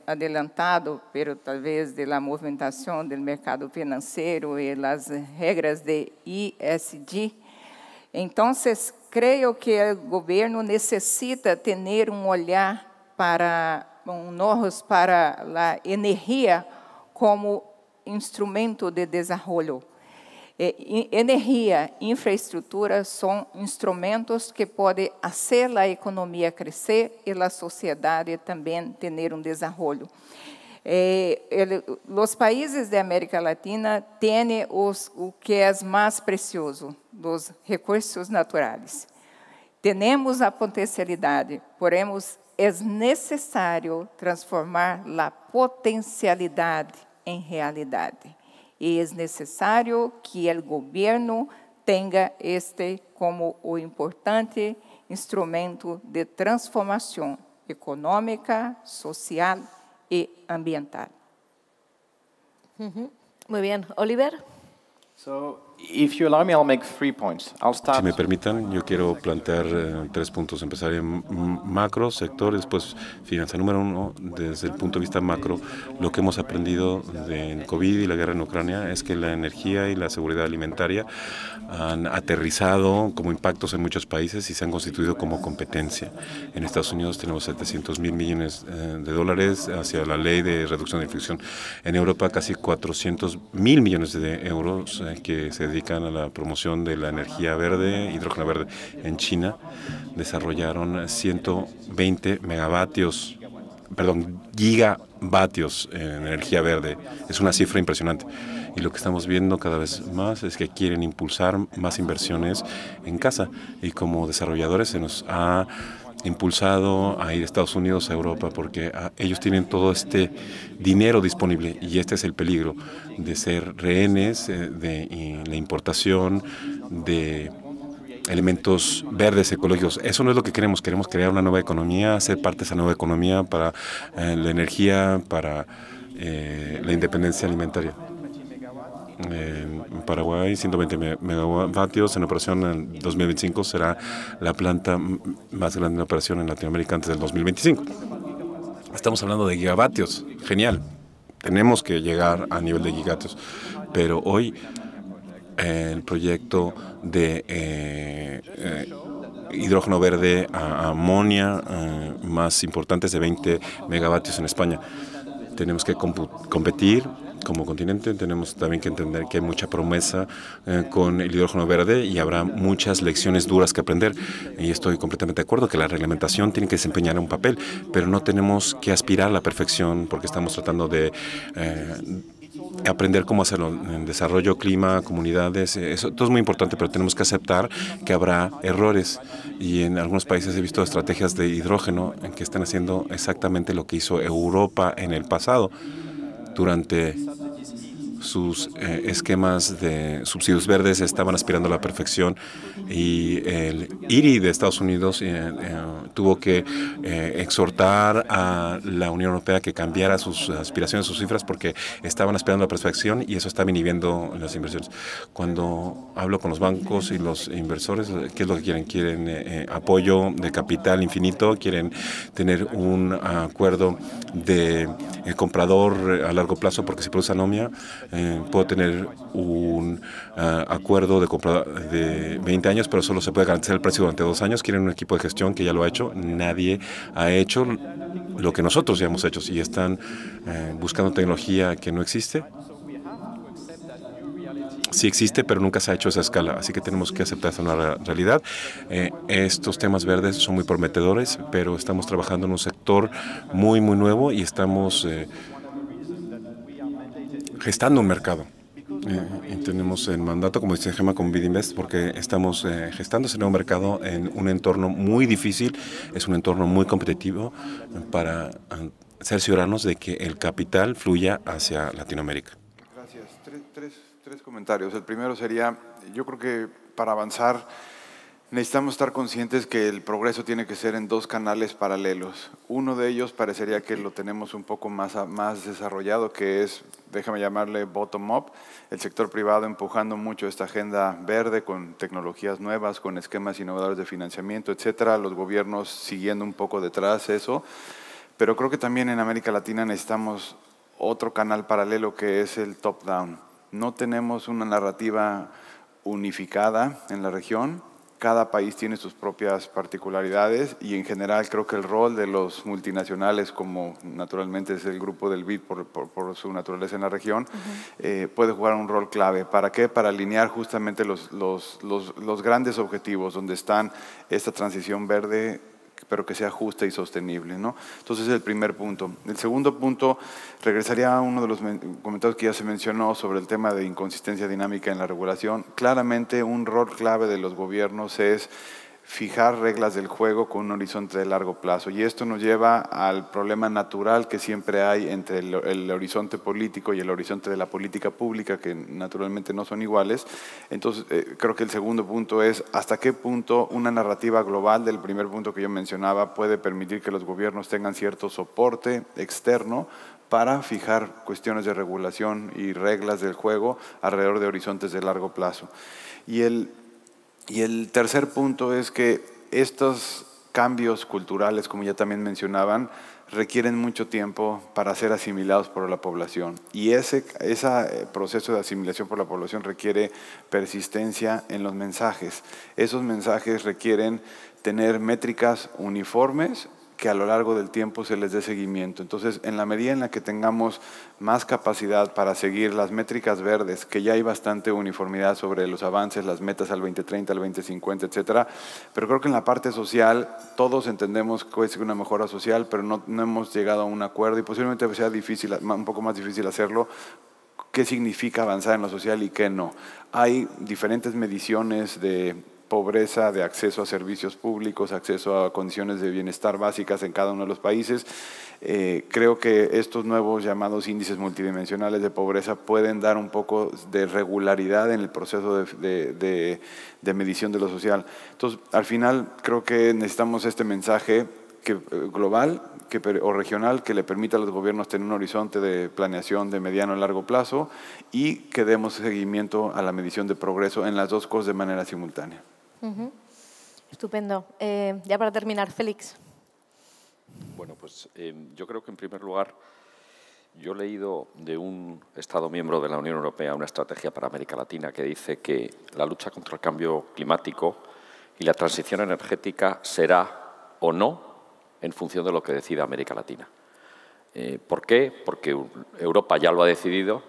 adelantado, pero talvez pela movimentação do mercado financeiro e das regras de ISD. Então, creio que o governo necessita ter um olhar para um olhos para a energia como instrumento de desenvolvimento é, energia, infraestrutura são instrumentos que podem fazer a economia crescer e a sociedade também ter um desenvolvimento. É, os países da América Latina têm os, o que é mais precioso, dos recursos naturais. Temos a potencialidade, porém é necessário transformar a potencialidade em realidade. E é necessário que o governo tenha este como o importante instrumento de transformação econômica, social e ambiental. Uh -huh. Muy bien, Oliver. So Si me permitan, yo quiero plantear eh, tres puntos. Empezar en macro, sector, después finanza. Número uno, desde el punto de vista macro, lo que hemos aprendido del COVID y la guerra en Ucrania es que la energía y la seguridad alimentaria han aterrizado como impactos en muchos países y se han constituido como competencia. En Estados Unidos tenemos 700 mil millones eh, de dólares hacia la ley de reducción de infección. En Europa casi 400 mil millones de euros eh, que se dedican a la promoción de la energía verde, hidrógeno verde en China, desarrollaron 120 megavatios, perdón, gigavatios en energía verde. Es una cifra impresionante. Y lo que estamos viendo cada vez más es que quieren impulsar más inversiones en casa. Y como desarrolladores se nos ha impulsado a ir de Estados Unidos a Europa porque ah, ellos tienen todo este dinero disponible y este es el peligro de ser rehenes eh, de la importación de elementos verdes ecológicos. Eso no es lo que queremos. Queremos crear una nueva economía, ser parte de esa nueva economía para eh, la energía, para eh, la independencia alimentaria. Eh, en Paraguay, 120 megavatios en operación en 2025. Será la planta más grande en operación en Latinoamérica antes del 2025. Estamos hablando de gigavatios. Genial. Tenemos que llegar a nivel de gigavatios. Pero hoy eh, el proyecto de eh, hidrógeno verde a amonia más importante es de 20 megavatios en España tenemos que competir como continente tenemos también que entender que hay mucha promesa eh, con el hidrógeno verde y habrá muchas lecciones duras que aprender. Y estoy completamente de acuerdo que la reglamentación tiene que desempeñar un papel, pero no tenemos que aspirar a la perfección porque estamos tratando de... Eh, aprender cómo hacerlo en desarrollo, clima, comunidades, eh, eso todo es muy importante, pero tenemos que aceptar que habrá errores y en algunos países he visto estrategias de hidrógeno en que están haciendo exactamente lo que hizo Europa en el pasado durante sus eh, esquemas de subsidios verdes estaban aspirando a la perfección y el IRI de Estados Unidos eh, eh, tuvo que exhortar a la Unión Europea que cambiara sus aspiraciones, sus cifras, porque estaban aspirando a la perfección y eso estaba inhibiendo las inversiones. Cuando hablo con los bancos y los inversores, ¿qué es lo que quieren? Quieren apoyo de capital infinito, quieren tener un acuerdo de comprador a largo plazo porque se produce anomia eh, puedo tener un eh, acuerdo de compra de 20 años, pero solo se puede garantizar el precio durante dos años. Quieren un equipo de gestión que ya lo ha hecho. Nadie ha hecho lo que nosotros ya hemos hecho y están eh, buscando tecnología que no existe. Sí existe, pero nunca se ha hecho esa escala, así que tenemos que aceptar esa nueva realidad. estos temas verdes son muy prometedores, pero estamos trabajando en un sector muy, muy nuevo y estamos gestando un mercado. Eh, tenemos el mandato, como dice Gema, con Bidinvest, porque estamos eh, gestando ese nuevo mercado en un entorno muy difícil, es un entorno muy competitivo eh, para ah, cerciorarnos de que el capital fluya hacia Latinoamérica. Gracias. Tres, tres, tres comentarios. El primero sería, yo creo que para avanzar Necesitamos estar conscientes que el progreso tiene que ser en dos canales paralelos. Uno de ellos parecería que lo tenemos un poco más, más desarrollado, que es, déjame llamarle bottom-up, el sector privado empujando mucho esta agenda verde con tecnologías nuevas, con esquemas innovadores de financiamiento, etcétera, los gobiernos siguiendo un poco detrás eso. Pero creo que también en América Latina necesitamos otro canal paralelo que es el top-down. No tenemos una narrativa unificada en la región cada país tiene sus propias particularidades y en general creo que el rol de los multinacionales, como naturalmente es el grupo del BID por, su naturaleza en la región, eh, puede jugar un rol clave. ¿Para qué? Para alinear justamente los, los grandes objetivos donde están esta transición verde pero que sea justa y sostenible. ¿no? Entonces, es el primer punto. El segundo punto, regresaría a uno de los comentarios que ya se mencionó sobre el tema de inconsistencia dinámica en la regulación. Claramente, un rol clave de los gobiernos es fijar reglas del juego con un horizonte de largo plazo. Y esto nos lleva al problema natural que siempre hay entre el, horizonte político y el horizonte de la política pública, que naturalmente no son iguales. Entonces, eh, creo que el segundo punto es hasta qué punto una narrativa global del primer punto que yo mencionaba puede permitir que los gobiernos tengan cierto soporte externo para fijar cuestiones de regulación y reglas del juego alrededor de horizontes de largo plazo. Y el y el tercer punto es que estos cambios culturales, como ya también mencionaban, requieren mucho tiempo para ser asimilados por la población. Y ese, ese, eh, proceso de asimilación por la población requiere persistencia en los mensajes. Esos mensajes requieren tener métricas uniformes que a lo largo del tiempo se les dé seguimiento. Entonces, en la medida en la que tengamos más capacidad para seguir las métricas verdes, que ya hay bastante uniformidad sobre los avances, las metas al 2030, al 2050, etcétera, pero creo que en la parte social todos entendemos que es una mejora social, pero no, hemos llegado a un acuerdo y posiblemente sea difícil, un poco más difícil hacerlo qué significa avanzar en la social y qué no. Hay diferentes mediciones de pobreza de acceso a servicios públicos, acceso a condiciones de bienestar básicas en cada uno de los países. Eh, creo que estos nuevos llamados índices multidimensionales de pobreza pueden dar un poco de regularidad en el proceso de, medición de lo social. Entonces, al final, creo que necesitamos este mensaje que, eh, global que, o regional que le permita a los gobiernos tener un horizonte de planeación de mediano a largo plazo y que demos seguimiento a la medición de progreso en las dos cosas de manera simultánea. Estupendo. Eh, ya para terminar, Félix. Bueno, pues eh, yo creo que en primer lugar, yo he leído de un Estado miembro de la Unión Europea una estrategia para América Latina que dice que la lucha contra el cambio climático y la transición energética será o no en función de lo que decida América Latina. Eh, ¿Por qué? Porque Europa ya lo ha decidido,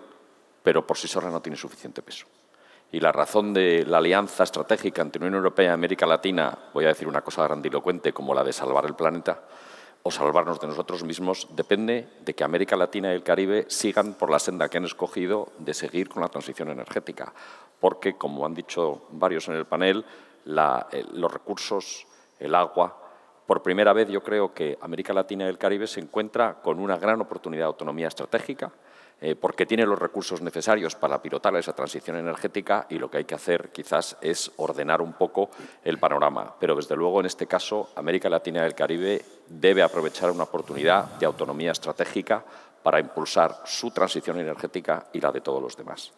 pero por sí sola no tiene suficiente peso. Y la razón de la alianza estratégica entre Unión Europea y América Latina, voy a decir una cosa grandilocuente como la de salvar el planeta o salvarnos de nosotros mismos, depende de que América Latina y el Caribe sigan por la senda que han escogido de seguir con la transición energética. Porque, como han dicho varios en el panel, eh, los recursos, el agua, por primera vez yo creo que América Latina y el Caribe se encuentra con una gran oportunidad de autonomía estratégica, eh, porque tiene los recursos necesarios para pilotar esa transición energética y lo que hay que hacer quizás es ordenar un poco el panorama. Pero desde luego en este caso América Latina y el Caribe debe aprovechar una oportunidad de autonomía estratégica para impulsar su transición energética y la de todos los demás.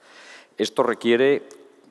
Esto requiere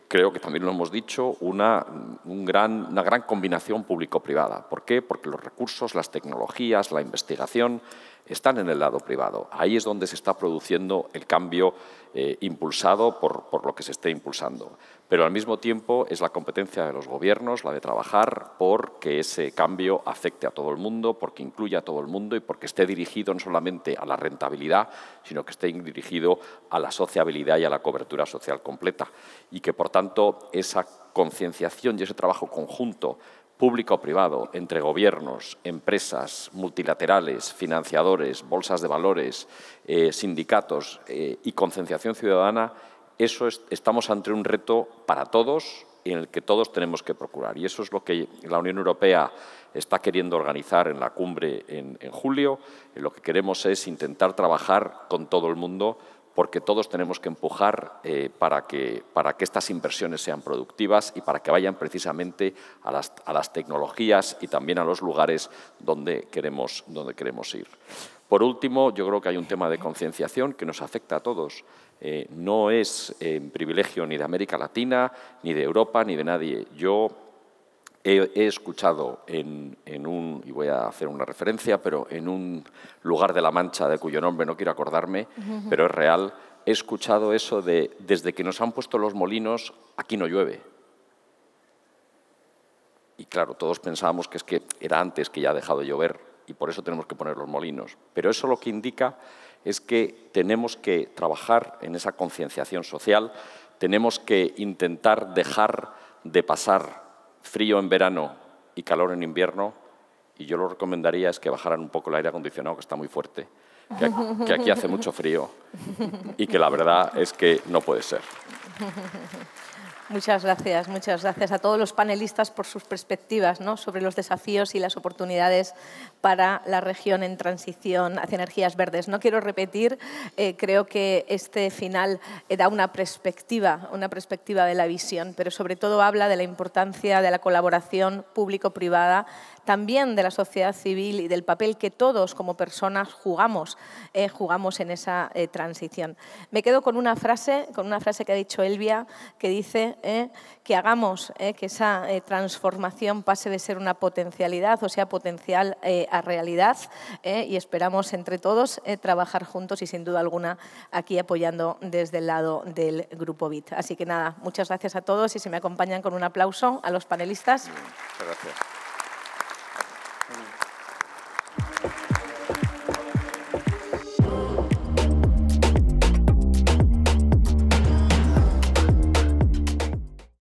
creo que también lo hemos dicho, una, gran, una gran combinación público-privada. ¿Por qué? Porque los recursos, las tecnologías, la investigación están en el lado privado. Ahí es donde se está produciendo el cambio eh, impulsado por, por lo que se esté impulsando. Pero al mismo tiempo es la competencia de los gobiernos la de trabajar por que ese cambio afecte a todo el mundo, porque incluya a todo el mundo y porque esté dirigido no solamente a la rentabilidad, sino que esté dirigido a la sociabilidad y a la cobertura social completa. Y que, por tanto, esa concienciación y ese trabajo conjunto público o privado, entre gobiernos, empresas, multilaterales, financiadores, bolsas de valores, eh, sindicatos eh, y concienciación ciudadana, eso estamos ante un reto para todos en el que todos tenemos que procurar. Y eso es lo que la Unión Europea está queriendo organizar en la cumbre en julio. Lo que queremos es intentar trabajar con todo el mundo porque todos tenemos que empujar eh, para, que, para, que, estas inversiones sean productivas y para que vayan precisamente a las, tecnologías y también a los lugares donde queremos, donde queremos ir. Por último, yo creo que hay un tema de concienciación que nos afecta a todos. Eh, no es eh, privilegio ni de América Latina, ni de Europa, ni de nadie. Yo He, escuchado en, un, y voy a hacer una referencia, pero en un lugar de La Mancha, de cuyo nombre no quiero acordarme, pero es real, he escuchado eso de desde que nos han puesto los molinos, aquí no llueve. Y claro, todos pensábamos que es que era antes que ya ha dejado de llover y por eso tenemos que poner los molinos. Pero eso lo que indica es que tenemos que trabajar en esa concienciación social, tenemos que intentar dejar de pasar frío en verano y calor en invierno, y yo lo recomendaría es que bajaran un poco el aire acondicionado, que está muy fuerte, que, aquí hace mucho frío y que la verdad es que no puede ser. Muchas gracias, muchas gracias a todos los panelistas por sus perspectivas sobre los desafíos y las oportunidades para la región en transición hacia energías verdes. No quiero repetir, eh, creo que este final eh, da una perspectiva, una perspectiva de la visión, pero sobre todo habla de la importancia de la colaboración público-privada también de la sociedad civil y del papel que todos como personas jugamos, eh, jugamos en esa eh, transición. Me quedo con una frase, con una frase que ha dicho Elvia, que dice eh, que hagamos que esa transformación pase de ser una potencialidad, o sea, potencial a realidad, y esperamos entre todos trabajar juntos y sin duda alguna aquí apoyando desde el lado del Grupo BIT. Así que nada, muchas gracias a todos y se me acompañan con un aplauso a los panelistas.